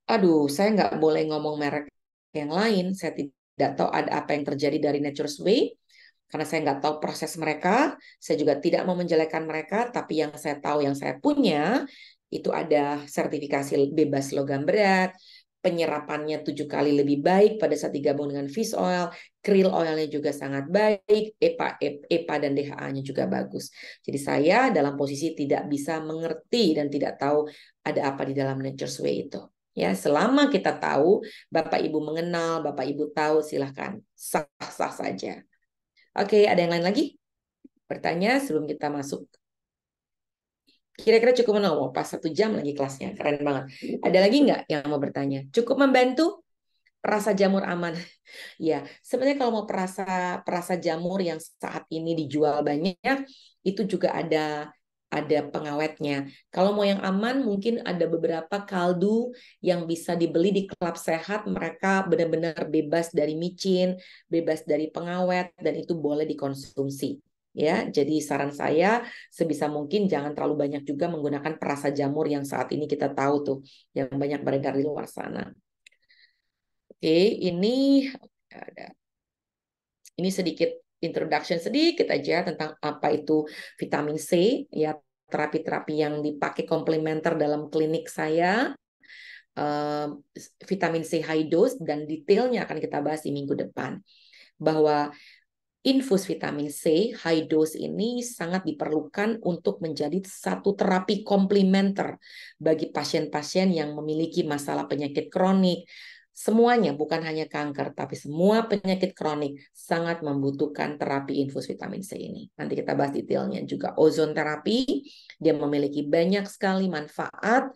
Aduh, saya nggak boleh ngomong merek yang lain. Saya tidak tahu ada apa yang terjadi dari Nature's Way. Karena saya nggak tahu proses mereka. Saya juga tidak mau menjelekkan mereka. Tapi yang saya tahu, yang saya punya, itu ada sertifikasi bebas logam berat, penyerapannya tujuh kali lebih baik pada saat digabung dengan fish oil, krill oilnya juga sangat baik, EPA, EPA dan DHA-nya juga bagus. Jadi saya dalam posisi tidak bisa mengerti dan tidak tahu ada apa di dalam Nature's Way itu. Ya, selama kita tahu, Bapak Ibu mengenal, Bapak Ibu tahu, silahkan sah-sah saja. Oke, ada yang lain lagi? Bertanya sebelum kita masuk Kira-kira cukup menang. mau pas satu jam lagi kelasnya. Keren banget. Ada lagi nggak yang mau bertanya? Cukup membantu? Perasa jamur aman. ya, sebenarnya kalau mau perasa perasa jamur yang saat ini dijual banyak, itu juga ada ada pengawetnya. Kalau mau yang aman, mungkin ada beberapa kaldu yang bisa dibeli di klub sehat. Mereka benar-benar bebas dari micin, bebas dari pengawet, dan itu boleh dikonsumsi ya. Jadi saran saya sebisa mungkin jangan terlalu banyak juga menggunakan perasa jamur yang saat ini kita tahu tuh yang banyak beredar di luar sana. Oke, ini ada ini sedikit introduction sedikit aja tentang apa itu vitamin C ya terapi-terapi yang dipakai komplementer dalam klinik saya vitamin C high dose dan detailnya akan kita bahas di minggu depan bahwa infus vitamin C high dose ini sangat diperlukan untuk menjadi satu terapi komplementer bagi pasien-pasien yang memiliki masalah penyakit kronik. Semuanya bukan hanya kanker, tapi semua penyakit kronik sangat membutuhkan terapi infus vitamin C ini. Nanti kita bahas detailnya juga ozon terapi, dia memiliki banyak sekali manfaat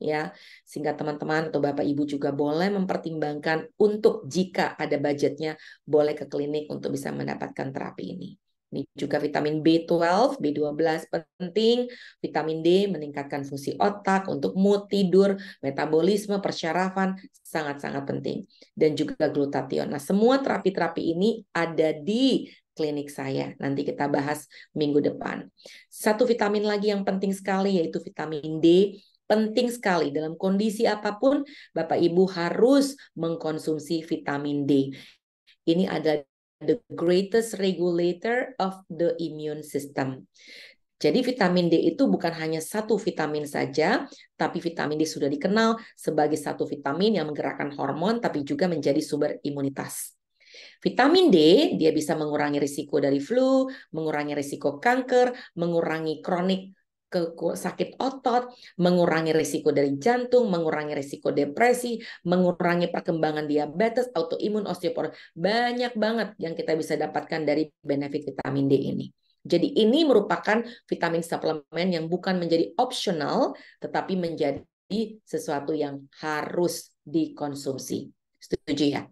ya sehingga teman-teman atau bapak ibu juga boleh mempertimbangkan untuk jika ada budgetnya boleh ke klinik untuk bisa mendapatkan terapi ini ini juga vitamin B12, B12 penting, vitamin D meningkatkan fungsi otak untuk mood, tidur, metabolisme, persyarafan sangat-sangat penting dan juga glutathione Nah, semua terapi-terapi ini ada di klinik saya. Nanti kita bahas minggu depan. Satu vitamin lagi yang penting sekali yaitu vitamin D penting sekali dalam kondisi apapun Bapak Ibu harus mengkonsumsi vitamin D. Ini adalah the greatest regulator of the immune system. Jadi vitamin D itu bukan hanya satu vitamin saja, tapi vitamin D sudah dikenal sebagai satu vitamin yang menggerakkan hormon tapi juga menjadi sumber imunitas. Vitamin D dia bisa mengurangi risiko dari flu, mengurangi risiko kanker, mengurangi kronik ke sakit otot, mengurangi risiko dari jantung, mengurangi risiko depresi, mengurangi perkembangan diabetes, autoimun, osteoporosis. Banyak banget yang kita bisa dapatkan dari benefit vitamin D ini. Jadi ini merupakan vitamin suplemen yang bukan menjadi opsional, tetapi menjadi sesuatu yang harus dikonsumsi. Setuju ya?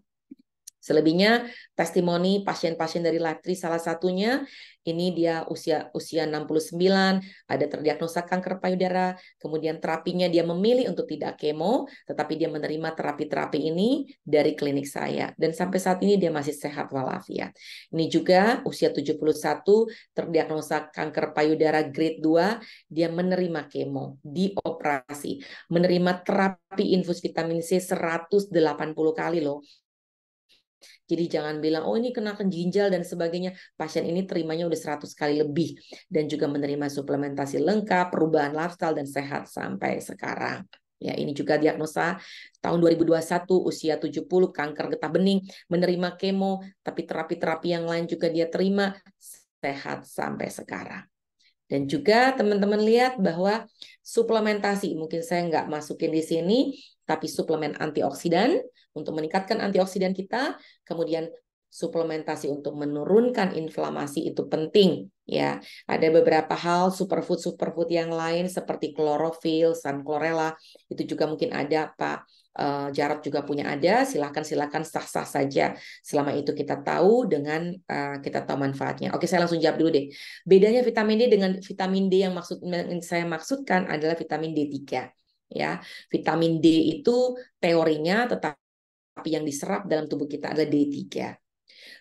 Selebihnya testimoni pasien-pasien dari Latri salah satunya ini dia usia usia 69, ada terdiagnosa kanker payudara, kemudian terapinya dia memilih untuk tidak kemo, tetapi dia menerima terapi-terapi ini dari klinik saya dan sampai saat ini dia masih sehat walafiat. Ini juga usia 71 terdiagnosa kanker payudara grade 2, dia menerima kemo, di operasi menerima terapi infus vitamin C 180 kali loh jadi jangan bilang, oh ini kena ginjal dan sebagainya. Pasien ini terimanya udah 100 kali lebih. Dan juga menerima suplementasi lengkap, perubahan lifestyle, dan sehat sampai sekarang. Ya, ini juga diagnosa tahun 2021 usia 70 kanker getah bening, menerima kemo, tapi terapi-terapi yang lain juga dia terima sehat sampai sekarang. Dan juga teman-teman lihat bahwa suplementasi mungkin saya nggak masukin di sini tapi suplemen antioksidan untuk meningkatkan antioksidan kita, kemudian suplementasi untuk menurunkan inflamasi itu penting ya. Ada beberapa hal superfood superfood yang lain seperti klorofil, chlorella itu juga mungkin ada Pak uh, eh, Jarot juga punya ada. Silakan silakan sah sah saja selama itu kita tahu dengan uh, kita tahu manfaatnya. Oke saya langsung jawab dulu deh. Bedanya vitamin D dengan vitamin D yang maksud yang saya maksudkan adalah vitamin D3 ya. Vitamin D itu teorinya tetapi yang diserap dalam tubuh kita adalah D3.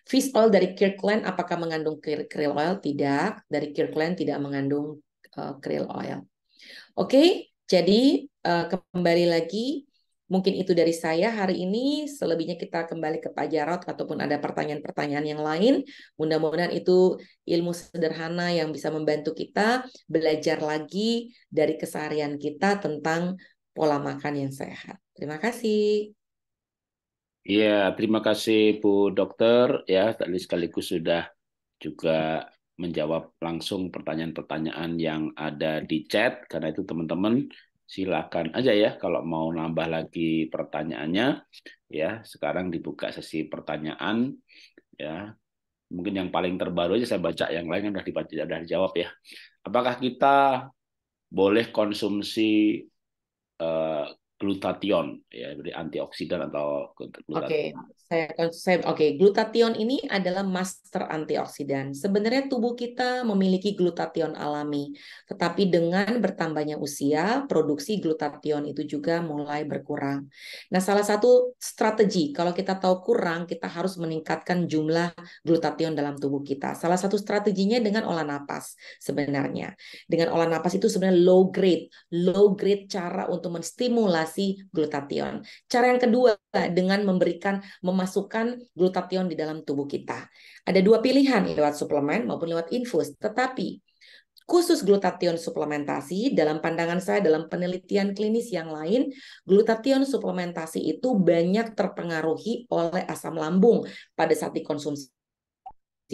Fish oil dari Kirkland apakah mengandung krill oil? Tidak, dari Kirkland tidak mengandung uh, krill oil. Oke, okay? jadi eh, kembali lagi Mungkin itu dari saya hari ini. Selebihnya kita kembali ke Pak Jarot ataupun ada pertanyaan-pertanyaan yang lain. Mudah-mudahan itu ilmu sederhana yang bisa membantu kita belajar lagi dari keseharian kita tentang pola makan yang sehat. Terima kasih. Iya, terima kasih Bu Dokter ya tadi sekaligus sudah juga menjawab langsung pertanyaan-pertanyaan yang ada di chat karena itu teman-teman silakan aja ya kalau mau nambah lagi pertanyaannya ya sekarang dibuka sesi pertanyaan ya mungkin yang paling terbaru aja saya baca yang lain sudah dibaca sudah dijawab ya apakah kita boleh konsumsi eh, glutathione ya dari antioksidan atau glutation. Oke, saya saya oke, okay. glutathione ini adalah master antioksidan. Sebenarnya tubuh kita memiliki glutathione alami, tetapi dengan bertambahnya usia, produksi glutathione itu juga mulai berkurang. Nah, salah satu strategi kalau kita tahu kurang, kita harus meningkatkan jumlah glutathione dalam tubuh kita. Salah satu strateginya dengan olah napas sebenarnya. Dengan olah napas itu sebenarnya low grade, low grade cara untuk menstimulasi stimulasi Cara yang kedua dengan memberikan memasukkan glutathione di dalam tubuh kita. Ada dua pilihan ya, lewat suplemen maupun lewat infus. Tetapi khusus glutathione suplementasi dalam pandangan saya dalam penelitian klinis yang lain glutathione suplementasi itu banyak terpengaruhi oleh asam lambung pada saat dikonsumsi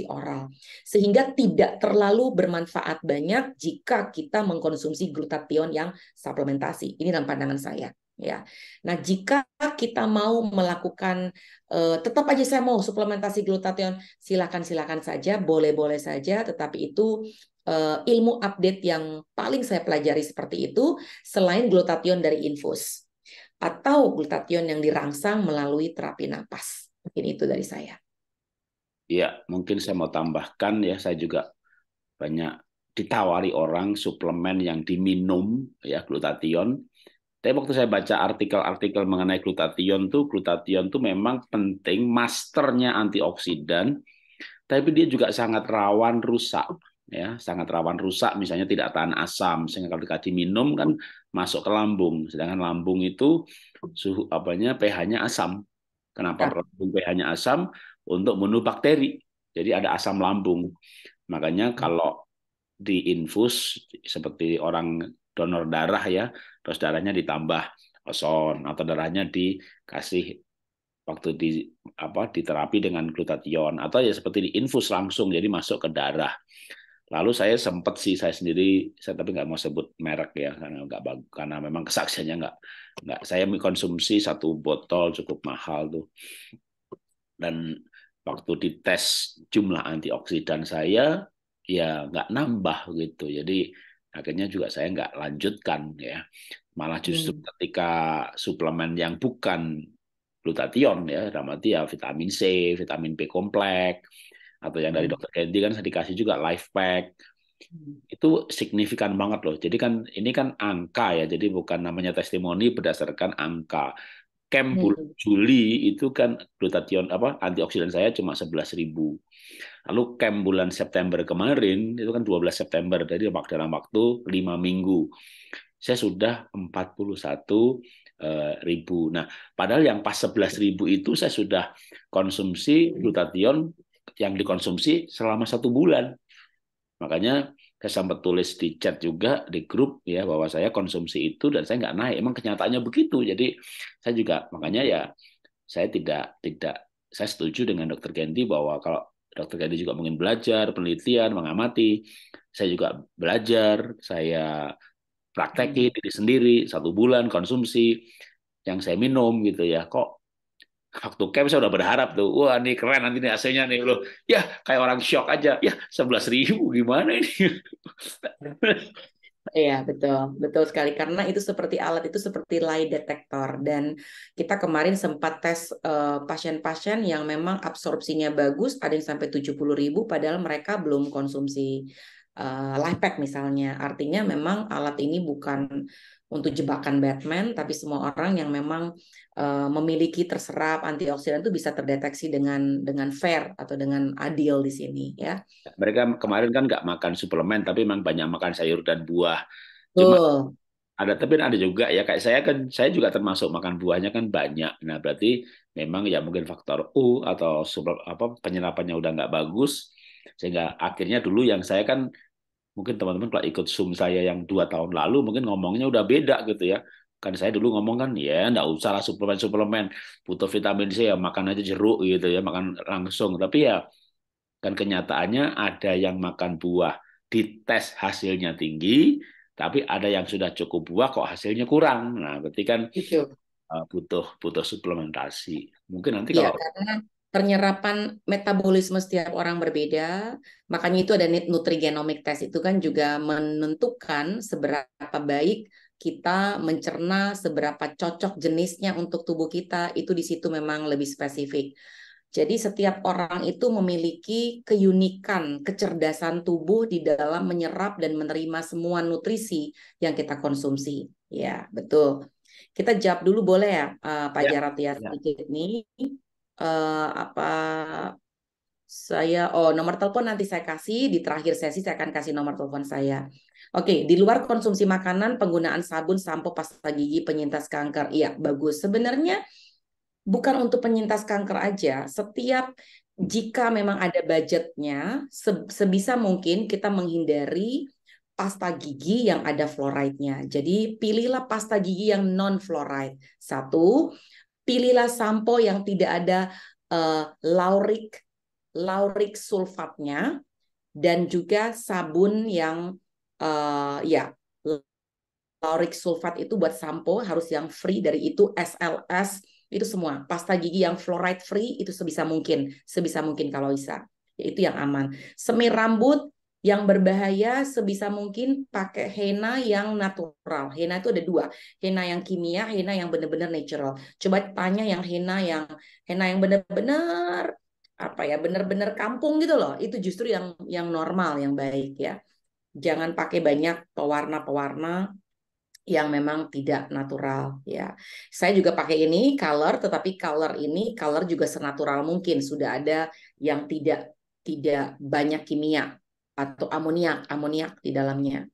oral sehingga tidak terlalu bermanfaat banyak jika kita mengkonsumsi glutathione yang suplementasi ini dalam pandangan saya ya. Nah, jika kita mau melakukan uh, tetap aja saya mau suplementasi glutathione, silakan-silakan saja, boleh-boleh saja, tetapi itu uh, ilmu update yang paling saya pelajari seperti itu selain glutathione dari infus atau glutathione yang dirangsang melalui terapi napas. Mungkin itu dari saya. Iya, mungkin saya mau tambahkan ya, saya juga banyak ditawari orang suplemen yang diminum ya glutathione tapi waktu saya baca artikel-artikel mengenai glutathione tuh, glutathione tuh memang penting, masternya antioksidan, tapi dia juga sangat rawan rusak, ya, sangat rawan rusak. Misalnya tidak tahan asam, sehingga kalau dikasih minum kan masuk ke lambung, sedangkan lambung itu suhu apanya pH-nya asam. Kenapa ya. lambung pH-nya asam? Untuk membunuh bakteri. Jadi ada asam lambung. Makanya hmm. kalau diinfus seperti orang donor darah ya, terus darahnya ditambah oson atau darahnya dikasih waktu di apa diterapi dengan glutathione atau ya seperti di infus langsung jadi masuk ke darah. Lalu saya sempat sih saya sendiri, saya tapi nggak mau sebut merek ya karena nggak bagus karena memang kesaksiannya nggak nggak saya mengkonsumsi satu botol cukup mahal tuh dan waktu dites jumlah antioksidan saya ya nggak nambah gitu jadi akhirnya juga saya nggak lanjutkan ya malah justru hmm. ketika suplemen yang bukan glutathione ya dalam ya vitamin C vitamin B kompleks atau yang dari hmm. dokter Kendi kan saya dikasih juga life pack hmm. itu signifikan banget loh jadi kan ini kan angka ya jadi bukan namanya testimoni berdasarkan angka Kem hmm. Juli itu kan glutathione apa antioksidan saya cuma sebelas ribu Lalu camp bulan September kemarin, itu kan 12 September, jadi dalam waktu 5 minggu. Saya sudah 41 eh, ribu. Nah, padahal yang pas 11 ribu itu saya sudah konsumsi glutathione yang dikonsumsi selama satu bulan. Makanya saya sempat tulis di chat juga di grup ya bahwa saya konsumsi itu dan saya nggak naik. Emang kenyataannya begitu. Jadi saya juga makanya ya saya tidak tidak saya setuju dengan dokter Genti bahwa kalau Dr. Gadi juga mungkin belajar, penelitian, mengamati. Saya juga belajar, saya praktekin hmm. diri sendiri, satu bulan konsumsi yang saya minum gitu ya. Kok waktu camp saya udah berharap tuh, wah ini keren nanti nih AC-nya nih loh. Ya kayak orang shock aja, ya sebelas ribu gimana ini? Ya. Iya betul betul sekali karena itu seperti alat itu seperti lie detector dan kita kemarin sempat tes eh, pasien-pasien uh, yang memang absorpsinya bagus ada yang sampai puluh ribu padahal mereka belum konsumsi uh, eh, life pack misalnya artinya memang alat ini bukan untuk jebakan Batman, tapi semua orang yang memang uh, memiliki terserap antioksidan itu bisa terdeteksi dengan dengan fair atau dengan adil di sini ya. Mereka kemarin kan nggak makan suplemen, tapi memang banyak makan sayur dan buah. Cuma uh. ada tapi ada juga ya kayak saya kan saya juga termasuk makan buahnya kan banyak. Nah berarti memang ya mungkin faktor U atau suple, apa penyerapannya udah nggak bagus sehingga akhirnya dulu yang saya kan mungkin teman-teman kalau ikut Zoom saya yang dua tahun lalu mungkin ngomongnya udah beda gitu ya kan saya dulu ngomong kan ya nggak usah lah suplemen suplemen butuh vitamin C ya makan aja jeruk gitu ya makan langsung tapi ya kan kenyataannya ada yang makan buah dites hasilnya tinggi tapi ada yang sudah cukup buah kok hasilnya kurang nah berarti kan eh, butuh butuh suplementasi mungkin nanti ya, karena penyerapan metabolisme setiap orang berbeda. Makanya itu ada nutrigenomic test itu kan juga menentukan seberapa baik kita mencerna seberapa cocok jenisnya untuk tubuh kita. Itu di situ memang lebih spesifik. Jadi setiap orang itu memiliki keunikan, kecerdasan tubuh di dalam menyerap dan menerima semua nutrisi yang kita konsumsi. Ya, betul. Kita jawab dulu boleh ya, eh, Pak ya, Jarot ya, ya sedikit nih uh, apa saya oh nomor telepon nanti saya kasih di terakhir sesi saya akan kasih nomor telepon saya. Oke, okay, di luar konsumsi makanan, penggunaan sabun, sampo, pasta gigi penyintas kanker. Iya, bagus. Sebenarnya bukan untuk penyintas kanker aja. Setiap jika memang ada budgetnya, sebisa mungkin kita menghindari pasta gigi yang ada fluoride-nya. Jadi pilihlah pasta gigi yang non fluoride. Satu, Pilihlah sampo yang tidak ada uh, eh, laurik laurik sulfatnya dan juga sabun yang uh, ya laurik sulfat itu buat sampo harus yang free dari itu SLS itu semua pasta gigi yang fluoride free itu sebisa mungkin sebisa mungkin kalau bisa itu yang aman semir rambut yang berbahaya sebisa mungkin pakai henna yang natural. Henna itu ada dua, henna yang kimia, henna yang benar-benar natural. Coba tanya yang henna yang henna yang benar-benar apa ya, benar-benar kampung gitu loh. Itu justru yang yang normal, yang baik ya. Jangan pakai banyak pewarna-pewarna yang memang tidak natural ya. Saya juga pakai ini color tetapi color ini color juga senatural mungkin sudah ada yang tidak tidak banyak kimia atau amoniak, amoniak di dalamnya.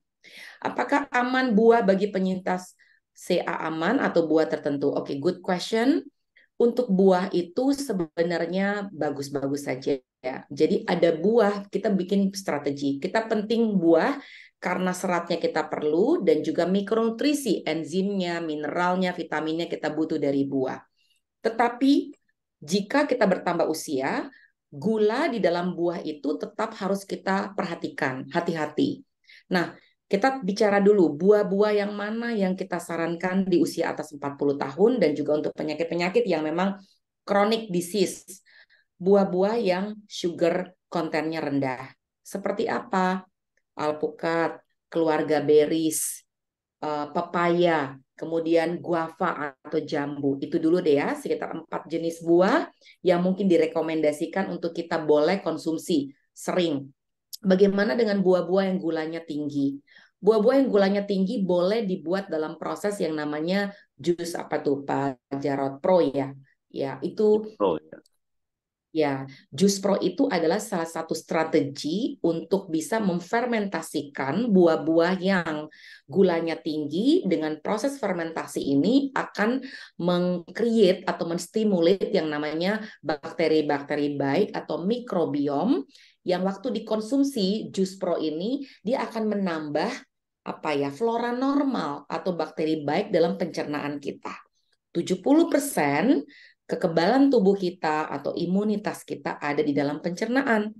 Apakah aman buah bagi penyintas CA aman atau buah tertentu? Oke, okay, good question. Untuk buah itu sebenarnya bagus-bagus saja. ya. Jadi ada buah, kita bikin strategi. Kita penting buah karena seratnya kita perlu dan juga mikronutrisi, enzimnya, mineralnya, vitaminnya kita butuh dari buah. Tetapi jika kita bertambah usia, gula di dalam buah itu tetap harus kita perhatikan, hati-hati. Nah, kita bicara dulu buah-buah yang mana yang kita sarankan di usia atas 40 tahun dan juga untuk penyakit-penyakit yang memang chronic disease. Buah-buah yang sugar kontennya rendah. Seperti apa? Alpukat, keluarga berries, eh, pepaya, kemudian guava atau jambu. Itu dulu deh ya, sekitar empat jenis buah yang mungkin direkomendasikan untuk kita boleh konsumsi sering. Bagaimana dengan buah-buah yang gulanya tinggi? Buah-buah yang gulanya tinggi boleh dibuat dalam proses yang namanya jus apa tuh Pak Jarot Pro ya? Ya, itu Pro, ya. Ya, pro itu adalah salah satu strategi untuk bisa memfermentasikan buah-buah yang gulanya tinggi dengan proses fermentasi ini akan mengcreate atau menstimulate yang namanya bakteri-bakteri baik atau mikrobiom yang waktu dikonsumsi pro ini dia akan menambah apa ya flora normal atau bakteri baik dalam pencernaan kita. 70% kekebalan tubuh kita atau imunitas kita ada di dalam pencernaan.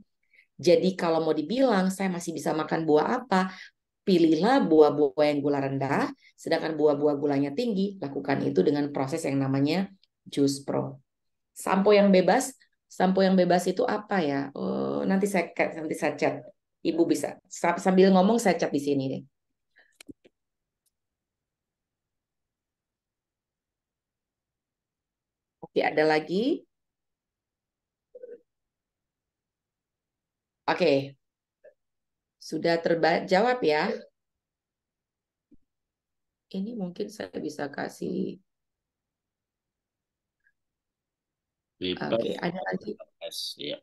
Jadi kalau mau dibilang saya masih bisa makan buah apa, pilihlah buah-buah yang gula rendah, sedangkan buah-buah gulanya tinggi, lakukan itu dengan proses yang namanya jus pro. Sampo yang bebas, sampo yang bebas itu apa ya? Oh, nanti saya nanti saya chat. Ibu bisa sambil ngomong saya chat di sini deh. Oke, ada lagi? Oke. Sudah terjawab ya? Ini mungkin saya bisa kasih. Oke, ada lagi? ya.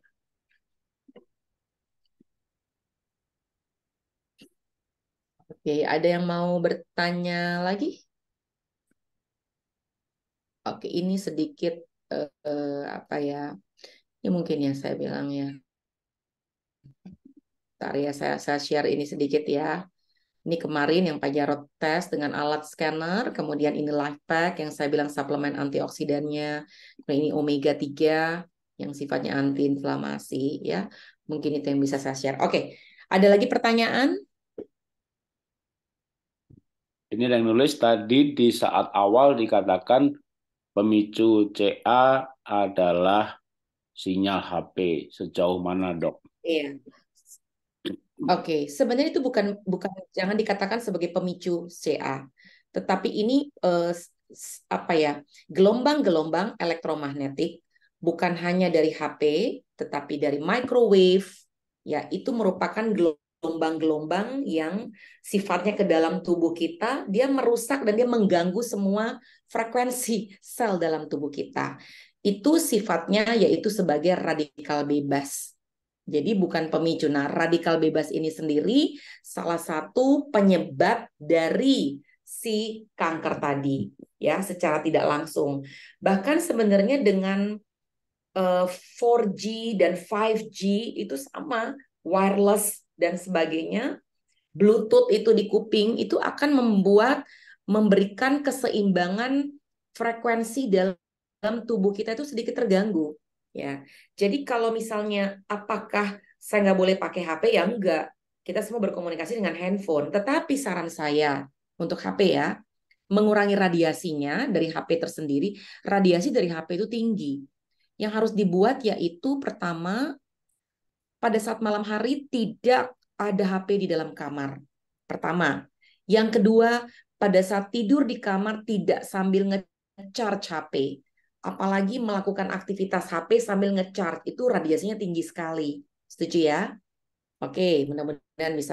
Oke, ada yang mau bertanya lagi? oke ini sedikit uh, apa ya ini ya mungkin ya saya bilang ya tar ya saya saya share ini sedikit ya ini kemarin yang Pak Jarot tes dengan alat scanner, kemudian ini life pack yang saya bilang suplemen antioksidannya, kemudian nah, ini omega 3 yang sifatnya antiinflamasi ya. Mungkin itu yang bisa saya share. Oke, ada lagi pertanyaan? Ini yang nulis tadi di saat awal dikatakan pemicu CA adalah sinyal HP sejauh mana dok? Iya. Oke, okay. sebenarnya itu bukan bukan jangan dikatakan sebagai pemicu CA, tetapi ini eh, apa ya gelombang-gelombang elektromagnetik bukan hanya dari HP, tetapi dari microwave. Ya, itu merupakan gelombang-gelombang yang sifatnya ke dalam tubuh kita, dia merusak dan dia mengganggu semua frekuensi sel dalam tubuh kita. Itu sifatnya yaitu sebagai radikal bebas. Jadi bukan pemicu. Nah, radikal bebas ini sendiri salah satu penyebab dari si kanker tadi ya secara tidak langsung. Bahkan sebenarnya dengan 4G eh, dan 5G itu sama, wireless dan sebagainya, Bluetooth itu di kuping itu akan membuat memberikan keseimbangan frekuensi dalam tubuh kita itu sedikit terganggu ya. Jadi kalau misalnya apakah saya nggak boleh pakai HP ya enggak. Kita semua berkomunikasi dengan handphone. Tetapi saran saya untuk HP ya, mengurangi radiasinya dari HP tersendiri. Radiasi dari HP itu tinggi. Yang harus dibuat yaitu pertama pada saat malam hari tidak ada HP di dalam kamar. Pertama. Yang kedua, pada saat tidur di kamar tidak sambil ngecharge HP. Apalagi melakukan aktivitas HP sambil ngecharge itu radiasinya tinggi sekali. Setuju ya? Oke, mudah-mudahan bisa.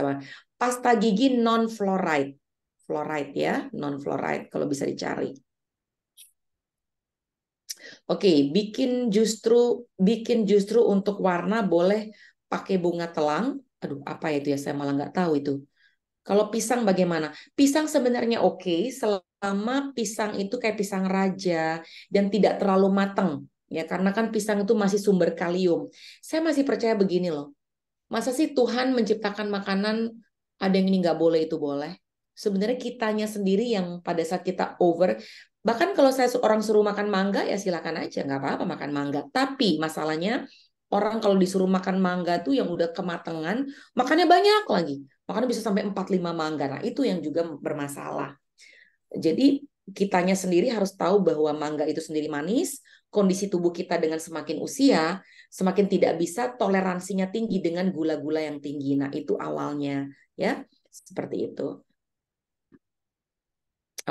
Pasta gigi non fluoride. Fluoride ya, non fluoride kalau bisa dicari. Oke, bikin justru bikin justru untuk warna boleh pakai bunga telang. Aduh, apa ya itu ya? Saya malah nggak tahu itu. Kalau pisang bagaimana? Pisang sebenarnya oke okay, selama pisang itu kayak pisang raja dan tidak terlalu matang ya karena kan pisang itu masih sumber kalium. Saya masih percaya begini loh. Masa sih Tuhan menciptakan makanan ada yang ini nggak boleh itu boleh? Sebenarnya kitanya sendiri yang pada saat kita over bahkan kalau saya orang suruh makan mangga ya silakan aja nggak apa-apa makan mangga. Tapi masalahnya Orang kalau disuruh makan mangga tuh yang udah kematangan, makannya banyak lagi. Makannya bisa sampai 4-5 mangga. Nah, itu yang juga bermasalah. Jadi kitanya sendiri harus tahu bahwa mangga itu sendiri manis, kondisi tubuh kita dengan semakin usia, semakin tidak bisa toleransinya tinggi dengan gula-gula yang tinggi. Nah, itu awalnya ya. Seperti itu.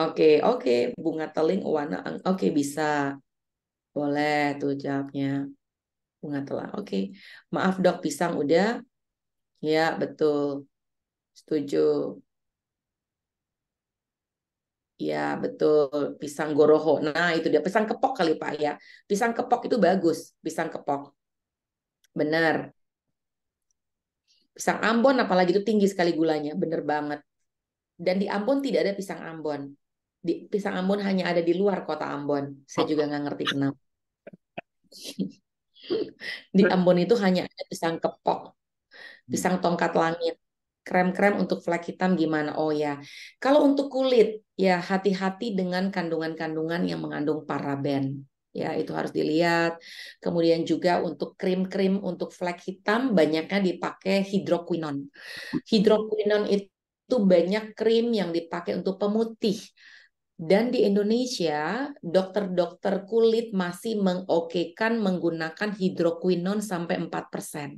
Oke, oke, bunga teling, warna, oke bisa. Boleh tuh jawabnya bunga telah. Oke. Okay. Maaf dok, pisang udah. Ya, betul. Setuju. Ya, betul. Pisang goroho. Nah, itu dia. Pisang kepok kali, Pak, ya. Pisang kepok itu bagus. Pisang kepok. Benar. Pisang Ambon apalagi itu tinggi sekali gulanya. benar banget. Dan di Ambon tidak ada pisang Ambon. Di, pisang Ambon hanya ada di luar kota Ambon. Saya juga nggak ngerti kenapa. Di Ambon itu hanya ada pisang kepok, hmm. pisang tongkat langit, krem-krem untuk flek hitam gimana? Oh ya, kalau untuk kulit ya hati-hati dengan kandungan-kandungan yang mengandung paraben. Ya, itu harus dilihat. Kemudian juga untuk krim-krim untuk flek hitam banyaknya dipakai hidroquinon. Hmm. Hidroquinon itu banyak krim yang dipakai untuk pemutih dan di Indonesia, dokter-dokter kulit masih mengokekan menggunakan hidroquinon sampai 4%.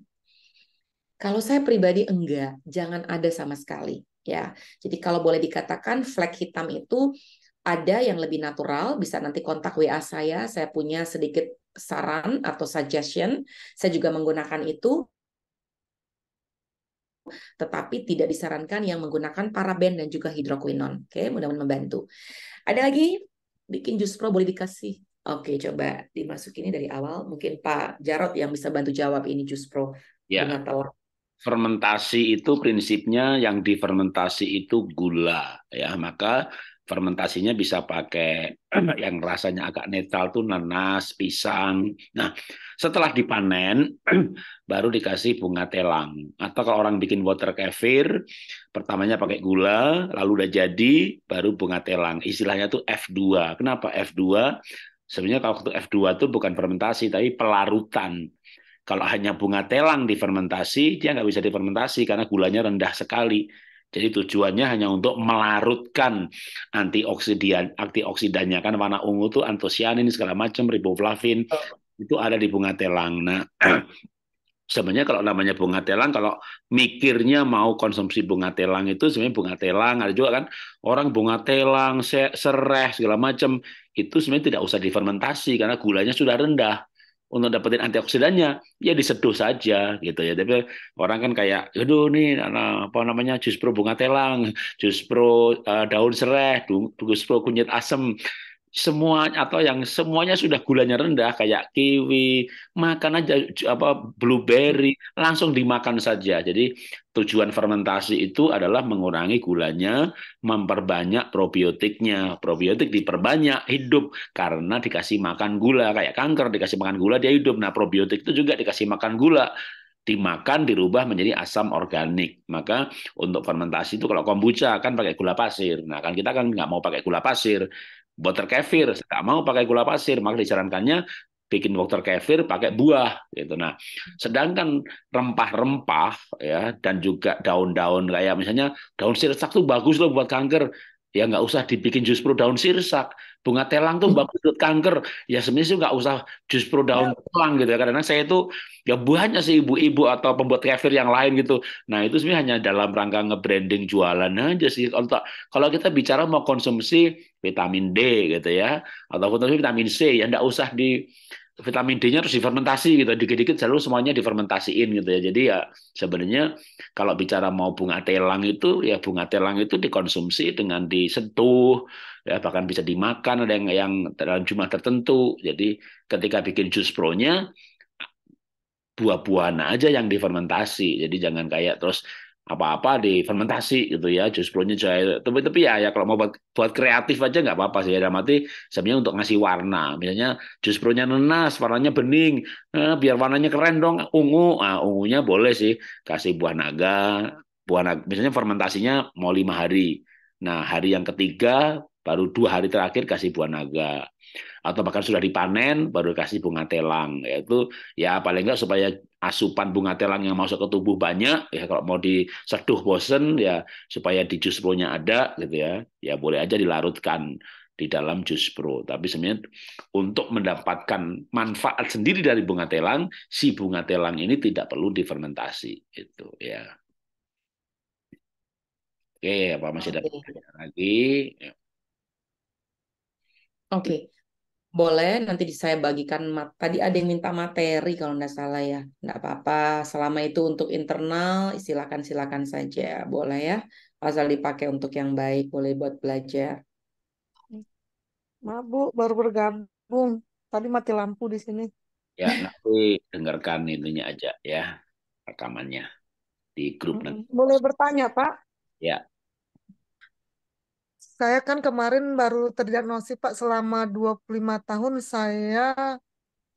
Kalau saya pribadi enggak, jangan ada sama sekali. ya. Jadi kalau boleh dikatakan flek hitam itu ada yang lebih natural, bisa nanti kontak WA saya, saya punya sedikit saran atau suggestion. Saya juga menggunakan itu tetapi tidak disarankan yang menggunakan paraben dan juga hidroquinon. Oke, mudah-mudahan membantu. Ada lagi? Bikin jus pro boleh dikasih. Oke, coba dimasukin ini dari awal. Mungkin Pak Jarot yang bisa bantu jawab ini jus pro ya. dengan telur. Fermentasi itu prinsipnya yang difermentasi itu gula ya, maka fermentasinya bisa pakai yang rasanya agak netral tuh nanas, pisang. Nah, setelah dipanen, baru dikasih bunga telang. Atau kalau orang bikin water kefir, pertamanya pakai gula, lalu udah jadi, baru bunga telang. Istilahnya tuh F2. Kenapa F2? Sebenarnya kalau itu F2 itu bukan fermentasi, tapi pelarutan. Kalau hanya bunga telang difermentasi, dia nggak bisa difermentasi karena gulanya rendah sekali. Jadi tujuannya hanya untuk melarutkan antioksidan, antioksidannya kan warna ungu tuh antosianin segala macam, riboflavin, oh itu ada di bunga telang. Nah, sebenarnya kalau namanya bunga telang, kalau mikirnya mau konsumsi bunga telang itu sebenarnya bunga telang ada juga kan orang bunga telang, sereh segala macam itu sebenarnya tidak usah difermentasi karena gulanya sudah rendah untuk dapetin antioksidannya ya diseduh saja gitu ya tapi orang kan kayak aduh nih apa namanya jus pro bunga telang jus pro uh, daun serai jus pro kunyit asem semua atau yang semuanya sudah gulanya rendah kayak kiwi, makan aja apa blueberry, langsung dimakan saja. Jadi tujuan fermentasi itu adalah mengurangi gulanya, memperbanyak probiotiknya. Probiotik diperbanyak hidup karena dikasih makan gula kayak kanker dikasih makan gula dia hidup. Nah, probiotik itu juga dikasih makan gula dimakan dirubah menjadi asam organik. Maka untuk fermentasi itu kalau kombucha kan pakai gula pasir. Nah, kan kita kan nggak mau pakai gula pasir water kefir saya nggak mau pakai gula pasir maka disarankannya bikin water kefir pakai buah gitu nah sedangkan rempah-rempah ya dan juga daun-daun kayak misalnya daun sirsak itu bagus loh buat kanker ya nggak usah dibikin jus pro daun sirsak bunga telang tuh bagus untuk kanker ya sebenarnya sih nggak usah jus pro daun ya. telang gitu ya karena saya itu ya buahnya sih ibu-ibu atau pembuat kefir yang lain gitu nah itu sebenarnya hanya dalam rangka ngebranding jualan aja sih kalau kalau kita bicara mau konsumsi vitamin D gitu ya atau konsumsi vitamin C ya nggak usah di vitamin D-nya harus difermentasi gitu, dikit-dikit selalu semuanya difermentasiin gitu ya. Jadi ya sebenarnya kalau bicara mau bunga telang itu ya bunga telang itu dikonsumsi dengan disentuh ya bahkan bisa dimakan ada yang yang dalam jumlah tertentu. Jadi ketika bikin jus pro-nya buah-buahan aja yang difermentasi. Jadi jangan kayak terus apa-apa di fermentasi gitu ya jus blonnya juga tapi tapi ya ya kalau mau buat buat kreatif aja nggak apa-apa sih ada mati sebenarnya untuk ngasih warna misalnya jus blonnya nenas warnanya bening eh, biar warnanya keren dong ungu ah ungunya boleh sih kasih buah naga buah naga misalnya fermentasinya mau lima hari nah hari yang ketiga baru dua hari terakhir kasih buah naga atau bahkan sudah dipanen baru dikasih bunga telang yaitu ya paling enggak supaya asupan bunga telang yang masuk ke tubuh banyak ya kalau mau diseduh bosen ya supaya di jus pro-nya ada gitu ya ya boleh aja dilarutkan di dalam jus pro tapi sebenarnya untuk mendapatkan manfaat sendiri dari bunga telang si bunga telang ini tidak perlu difermentasi itu ya oke apa masih ada lagi ya. Oke, okay. Boleh, nanti saya bagikan. Tadi ada yang minta materi kalau nggak salah ya. Nggak apa-apa, selama itu untuk internal, silakan-silakan saja. Boleh ya, asal dipakai untuk yang baik, boleh buat belajar. Maaf Bu, baru bergabung. Tadi mati lampu di sini. Ya, nanti dengarkan ininya aja ya, rekamannya di grup. Boleh bertanya Pak? Ya, saya kan kemarin baru terdiagnosis Pak selama 25 tahun saya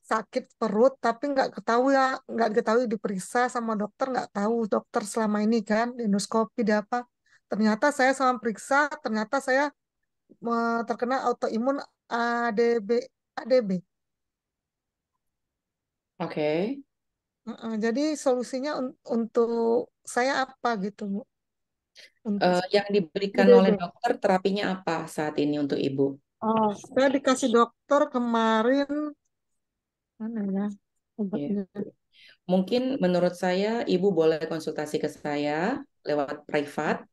sakit perut tapi nggak ketahui ya nggak ketahui diperiksa sama dokter nggak tahu dokter selama ini kan endoskopi di apa ternyata saya sama periksa ternyata saya terkena autoimun ADB ADB oke okay. jadi solusinya untuk saya apa gitu Bu Uh, yang diberikan Udah, iya, oleh iya. dokter terapinya apa saat ini untuk ibu? Oh, saya dikasih dokter kemarin mana ya iya. Mungkin menurut saya ibu boleh konsultasi ke saya lewat privat,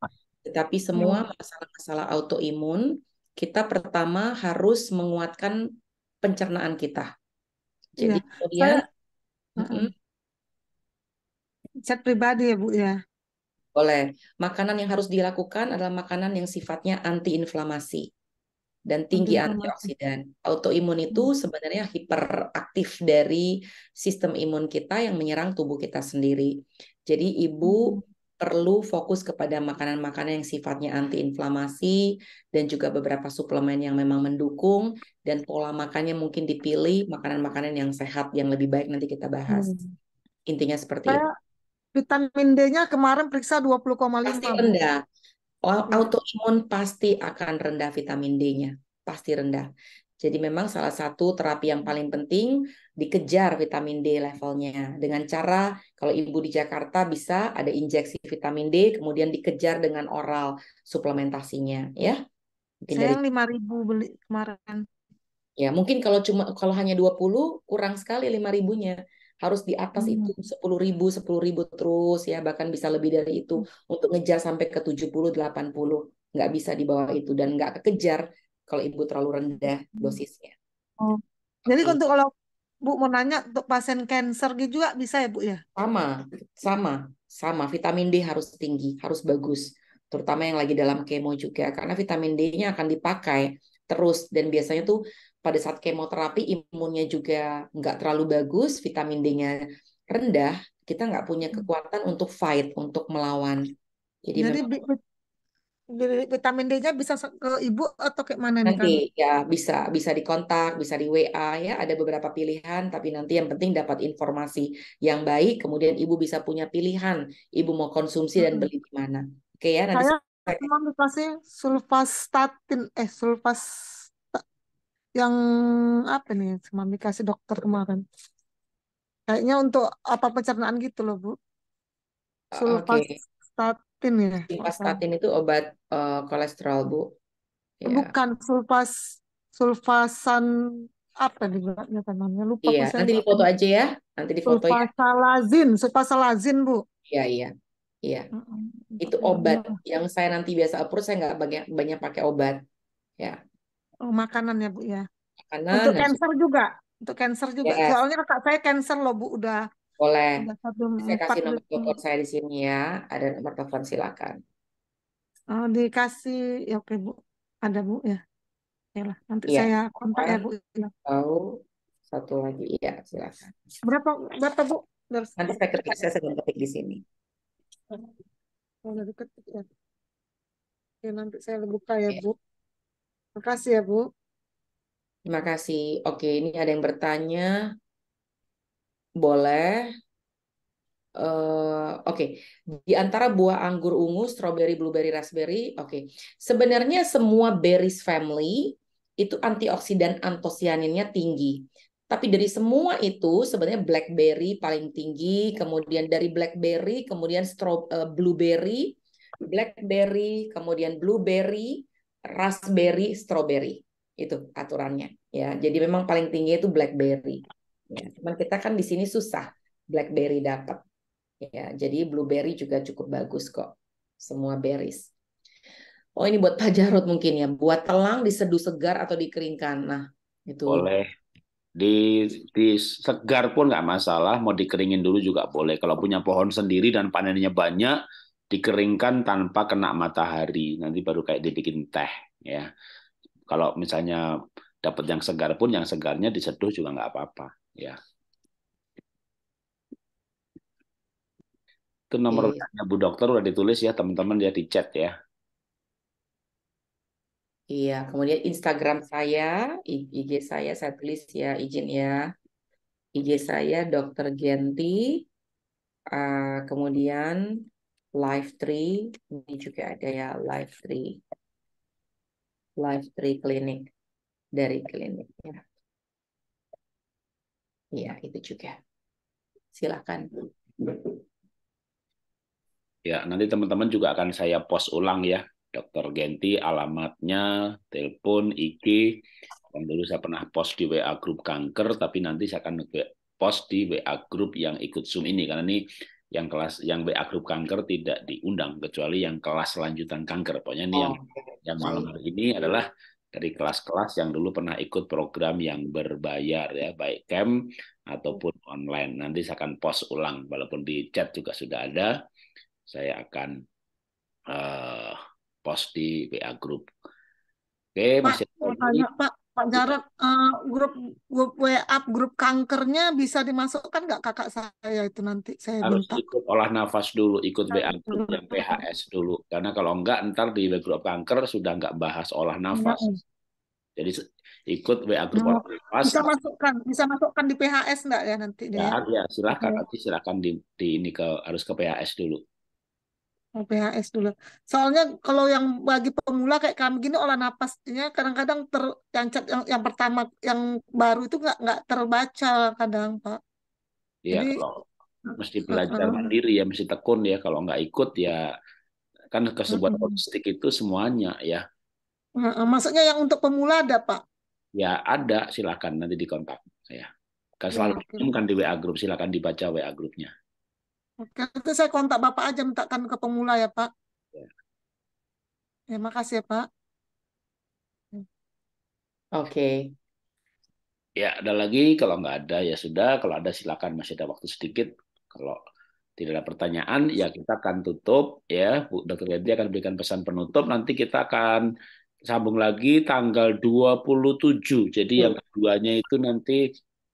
tetapi semua masalah-masalah autoimun kita pertama harus menguatkan pencernaan kita. Jadi ya. kemudian saya, uh -uh. pribadi ya bu ya boleh. Makanan yang harus dilakukan adalah makanan yang sifatnya antiinflamasi dan tinggi antioksidan. Autoimun itu hmm. sebenarnya hiperaktif dari sistem imun kita yang menyerang tubuh kita sendiri. Jadi ibu hmm. perlu fokus kepada makanan-makanan yang sifatnya antiinflamasi dan juga beberapa suplemen yang memang mendukung dan pola makannya mungkin dipilih makanan-makanan yang sehat yang lebih baik nanti kita bahas. Hmm. Intinya seperti Saya... itu Vitamin D-nya kemarin periksa 20,5. Pasti rendah. Hmm. Autoimun pasti akan rendah vitamin D-nya. Pasti rendah. Jadi memang salah satu terapi yang paling penting dikejar vitamin D levelnya dengan cara kalau ibu di Jakarta bisa ada injeksi vitamin D kemudian dikejar dengan oral suplementasinya ya. Mungkin Saya dari... ribu beli kemarin. Ya, mungkin kalau cuma kalau hanya 20 kurang sekali lima nya harus di atas hmm. itu sepuluh ribu sepuluh ribu terus ya bahkan bisa lebih dari itu hmm. untuk ngejar sampai ke tujuh puluh delapan puluh nggak bisa di bawah itu dan nggak kekejar kalau ibu terlalu rendah hmm. dosisnya. Oh. Jadi okay. untuk kalau Bu mau nanya untuk pasien cancer gitu juga bisa ya Bu ya? Sama, sama, sama. Vitamin D harus tinggi, harus bagus, terutama yang lagi dalam kemo juga karena vitamin D-nya akan dipakai terus dan biasanya tuh pada saat kemoterapi imunnya juga nggak terlalu bagus, vitamin D-nya rendah, kita nggak punya hmm. kekuatan untuk fight, untuk melawan. Jadi, Jadi vitamin D-nya bisa ke ibu atau kayak mana nanti nih, kan? ya bisa bisa dikontak bisa di WA ya ada beberapa pilihan tapi nanti yang penting dapat informasi yang baik kemudian ibu bisa punya pilihan ibu mau konsumsi dan hmm. beli di mana oke ya nanti saya Cuman dikasih sulfastatin eh sulfas yang apa nih semalam dikasih dokter kemarin. Kayaknya untuk apa pencernaan gitu loh, Bu. Ah, sulfastatin okay. ya. Sulfastatin itu obat uh, kolesterol, Bu. Yeah. Bukan sulfas sulfasan apa dibilangnya namanya lupa iya, nanti foto aja ya nanti di foto. Ya. sulfasalazin sulfasalazin bu iya iya Iya. Mm-hmm. Itu obat yang saya nanti biasa approve saya nggak banyak banyak pakai obat. Ya. Oh, makanan ya, Bu ya. Makanan. Untuk kanker juga. Untuk kanker juga. Yes. Iya. Soalnya kakak saya kanker loh, Bu, udah boleh. Udah saya kasih nomor telepon saya di sini ya. Ada nomor telepon silakan. Oh, dikasih ya oke, Bu. Ada, Bu ya. Yalah, nanti ya. saya kontak ya, Bu. Ya. Tahu satu lagi iya silakan. Berapa berapa Bu? Nanti saya ketik saya sedang ketik di sini. Oh, udah diketik ya. Oke, ya, nanti saya buka ya, iya. Bu. Makasih ya, Bu. Terima kasih. Oke, ini ada yang bertanya. Boleh. Uh, oke, okay. di antara buah anggur ungu, strawberry, blueberry, raspberry, oke. Okay. Sebenarnya semua berries family itu antioksidan antosianinnya tinggi. Tapi dari semua itu sebenarnya BlackBerry paling tinggi, kemudian dari BlackBerry, kemudian straw, uh, blueberry, BlackBerry, kemudian blueberry, raspberry, strawberry. Itu aturannya ya. Jadi memang paling tinggi itu BlackBerry. Ya, cuman kita kan di sini susah BlackBerry dapat. Ya, jadi blueberry juga cukup bagus kok. Semua berries. Oh ini buat Pak Jarod mungkin ya, buat telang diseduh segar atau dikeringkan. Nah, itu. Boleh di, di segar pun nggak masalah, mau dikeringin dulu juga boleh. Kalau punya pohon sendiri dan panennya banyak, dikeringkan tanpa kena matahari. Nanti baru kayak dibikin teh, ya. Kalau misalnya dapat yang segar pun, yang segarnya diseduh juga nggak apa-apa, ya. Itu nomornya iya. Bu Dokter udah ditulis ya, teman-teman dia ya, di chat ya. Iya, kemudian Instagram saya, IG saya saya tulis ya, izin ya. IG saya Dr. Genti. Uh, kemudian Live Tree, ini juga ada ya Live Tree. Live Tree Clinic dari kliniknya. Iya, itu juga. Silakan. Ya, nanti teman-teman juga akan saya post ulang ya Dr. Genti alamatnya, telepon, IG yang dulu saya pernah post di WA grup kanker tapi nanti saya akan post di WA grup yang ikut Zoom ini karena ini yang kelas yang WA grup kanker tidak diundang kecuali yang kelas lanjutan kanker. Pokoknya ini oh. yang yang malam hari ini adalah dari kelas-kelas yang dulu pernah ikut program yang berbayar ya baik camp ataupun online. Nanti saya akan post ulang walaupun di chat juga sudah ada. Saya akan uh, post di WA grup. Oke, masih mau tanya, Pak, Pak Jarot, uh, eh, grup, grup WA, grup kankernya bisa dimasukkan nggak kakak saya itu nanti? Saya Harus minta. ikut olah nafas dulu, ikut WA grup yang PHS dulu. Karena kalau enggak ntar di grup kanker sudah nggak bahas olah nafas. Jadi ikut WA grup oh, olah nafas. Bisa masukkan, bisa masukkan di PHS enggak ya nanti? Ya, ya, ya silahkan. Ya. Nanti silahkan di, di ini ke harus ke PHS dulu. PHS dulu. Soalnya kalau yang bagi pemula kayak kami gini olah napasnya kadang-kadang ter yang yang, pertama yang baru itu nggak nggak terbaca kadang Pak. Iya kalau mesti belajar uh, mandiri ya mesti tekun ya kalau nggak ikut ya kan kesebutan uh, uh, itu semuanya ya. Uh, maksudnya yang untuk pemula ada Pak? Ya ada silakan nanti dikontak saya. Kan selalu ya, di WA grup silakan dibaca WA grupnya itu saya kontak Bapak aja mintakan ke pemula ya Pak. Ya, ya makasih ya Pak. Oke. Okay. Ya, ada lagi. Kalau nggak ada, ya sudah. Kalau ada, silakan. Masih ada waktu sedikit. Kalau tidak ada pertanyaan, ya kita akan tutup. Ya, Bu Dr. Wendy akan berikan pesan penutup. Nanti kita akan sambung lagi tanggal 27. Jadi yang hmm. keduanya itu nanti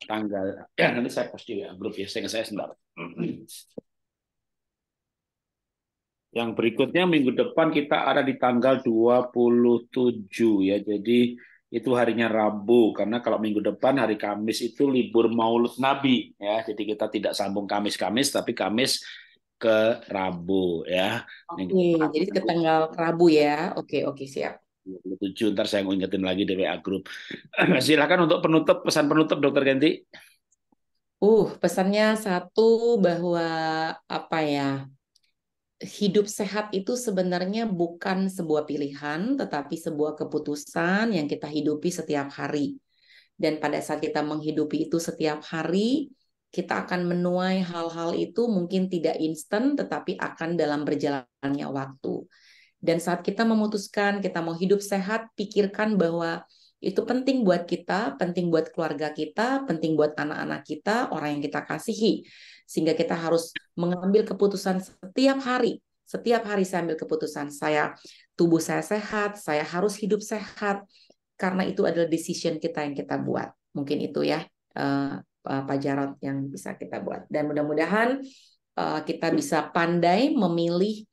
tanggal... Ya, nanti saya post di grup ya. Saya, saya Yang berikutnya minggu depan kita ada di tanggal 27 ya. Jadi itu harinya Rabu karena kalau minggu depan hari Kamis itu libur Maulud Nabi ya. Jadi kita tidak sambung Kamis-Kamis tapi Kamis ke Rabu ya. Oke, okay, jadi ke tanggal Rabu ya. Oke, okay, oke okay, siap. 27 ntar saya ingetin lagi di WA grup. Silakan untuk penutup pesan penutup Dokter Ganti. Uh, pesannya satu bahwa apa ya? hidup sehat itu sebenarnya bukan sebuah pilihan, tetapi sebuah keputusan yang kita hidupi setiap hari. Dan pada saat kita menghidupi itu setiap hari, kita akan menuai hal-hal itu mungkin tidak instan, tetapi akan dalam berjalannya waktu. Dan saat kita memutuskan kita mau hidup sehat, pikirkan bahwa itu penting buat kita, penting buat keluarga kita, penting buat anak-anak kita, orang yang kita kasihi sehingga kita harus mengambil keputusan setiap hari. Setiap hari saya ambil keputusan, saya tubuh saya sehat, saya harus hidup sehat karena itu adalah decision kita yang kita buat. Mungkin itu ya uh, eh, eh, Pak Jarot yang bisa kita buat. Dan mudah-mudahan uh, kita bisa pandai memilih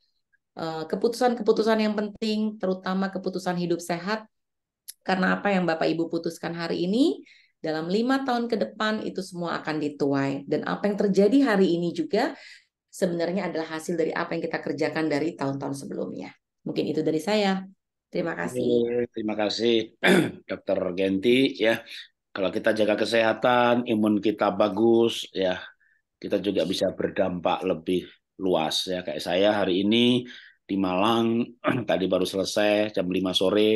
keputusan-keputusan yang penting, terutama keputusan hidup sehat. Karena apa yang Bapak Ibu putuskan hari ini dalam lima tahun ke depan itu semua akan dituai. Dan apa yang terjadi hari ini juga sebenarnya adalah hasil dari apa yang kita kerjakan dari tahun-tahun sebelumnya. Mungkin itu dari saya. Terima kasih. Terima kasih, Dokter Genti. Ya, kalau kita jaga kesehatan, imun kita bagus, ya kita juga bisa berdampak lebih luas. Ya, kayak saya hari ini di Malang tadi baru selesai jam 5 sore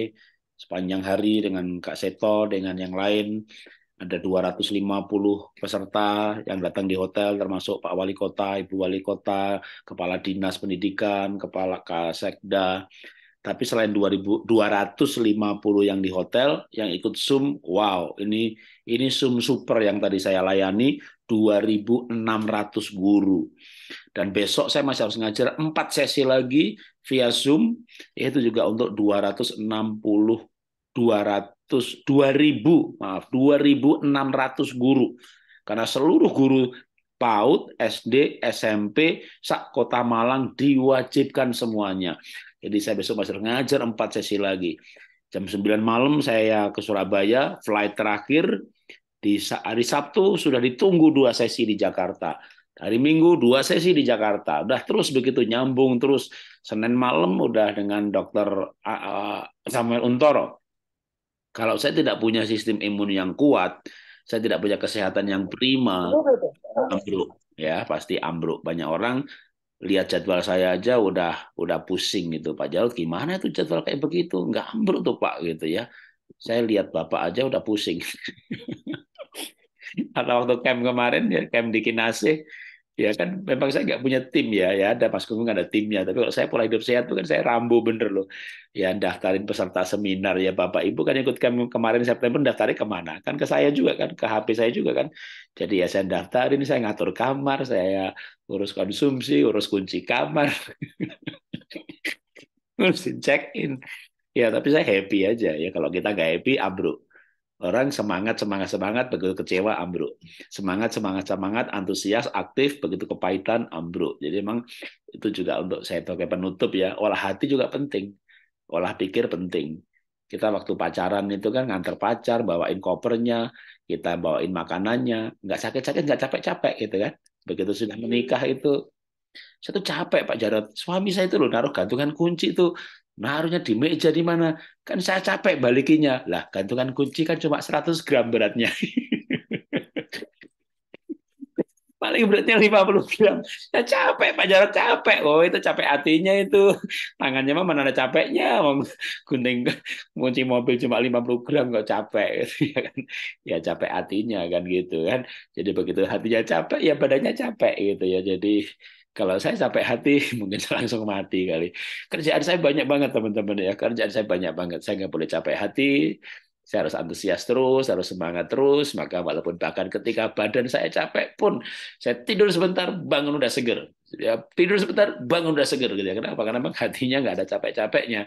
sepanjang hari dengan Kak Seto, dengan yang lain. Ada 250 peserta yang datang di hotel, termasuk Pak Wali Kota, Ibu Wali Kota, Kepala Dinas Pendidikan, Kepala Kasekda. Tapi selain 2000, 250 yang di hotel, yang ikut Zoom, wow, ini ini Zoom super yang tadi saya layani, 2.600 guru. Dan besok saya masih harus ngajar 4 sesi lagi via Zoom, yaitu juga untuk 260 200 2000 maaf 2600 guru karena seluruh guru PAUD, SD, SMP, sak kota Malang diwajibkan semuanya. Jadi saya besok masih ngajar empat sesi lagi. Jam 9 malam saya ke Surabaya, flight terakhir di hari Sabtu sudah ditunggu dua sesi di Jakarta. Hari Minggu dua sesi di Jakarta. Udah terus begitu nyambung terus. Senin malam udah dengan Dokter Samuel Untoro kalau saya tidak punya sistem imun yang kuat, saya tidak punya kesehatan yang prima, ambruk ya pasti ambruk. Banyak orang lihat jadwal saya aja udah udah pusing gitu Pak Jauh. gimana itu jadwal kayak begitu nggak ambruk tuh Pak gitu ya saya lihat Bapak aja udah pusing atau waktu camp kemarin ya camp di Kinase. Ya kan memang saya nggak punya tim ya, ya ada Mas Gunggung ada timnya. Tapi kalau saya pola hidup sehat itu kan saya rambu bener loh. Ya daftarin peserta seminar ya Bapak Ibu kan ikut kami kemarin September daftarin kemana? Kan ke saya juga kan, ke HP saya juga kan. Jadi ya saya daftarin, saya ngatur kamar, saya urus konsumsi, urus kunci kamar, urusin check in. Ya tapi saya happy aja ya kalau kita nggak happy ambruk Orang semangat, semangat, semangat, begitu kecewa, ambruk. Semangat, semangat, semangat, antusias, aktif, begitu kepahitan, ambruk. Jadi memang itu juga untuk saya sebagai penutup ya, olah hati juga penting. Olah pikir penting. Kita waktu pacaran itu kan ngantar pacar, bawain kopernya, kita bawain makanannya, nggak sakit-sakit, nggak capek-capek gitu kan. Begitu sudah menikah itu satu capek Pak Jarod. Suami saya itu loh naruh gantungan kunci itu Nah, harusnya di meja di mana? Kan saya capek balikinya. Lah, gantungan kunci kan cuma 100 gram beratnya. Paling beratnya 50 gram. Saya capek, Pak Jarod capek. Oh, itu capek hatinya itu. Tangannya mah mana ada capeknya. Gunting kunci mobil cuma 50 gram kok capek. Ya, kan? ya capek hatinya kan gitu kan. Jadi begitu hatinya capek, ya badannya capek gitu ya. Jadi kalau saya sampai hati mungkin saya langsung mati kali. Kerjaan saya banyak banget teman-teman ya. Kerjaan saya banyak banget. Saya nggak boleh capek hati. Saya harus antusias terus, harus semangat terus. Maka walaupun bahkan ketika badan saya capek pun, saya tidur sebentar, bangun udah seger. Ya, tidur sebentar, bangun udah seger. Gitu ya. Kenapa? Karena memang hatinya nggak ada capek-capeknya.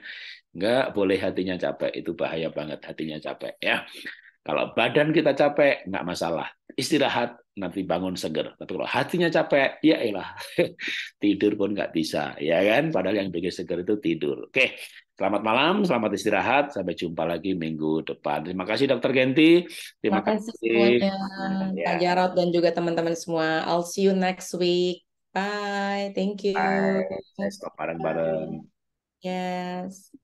Nggak boleh hatinya capek. Itu bahaya banget hatinya capek. ya. Kalau badan kita capek, nggak masalah. Istirahat, nanti bangun seger. Tapi kalau hatinya capek, ya elah. tidur pun nggak bisa, ya kan? Padahal yang bikin seger itu tidur. Oke, selamat malam, selamat istirahat. Sampai jumpa lagi minggu depan. Terima kasih Dokter Genti. Terima, Terima kasih semuanya, hmm, ya. Pak Jarot dan juga teman-teman semua. I'll see you next week. Bye. Thank you. Bye. stop bareng-bareng. Yes.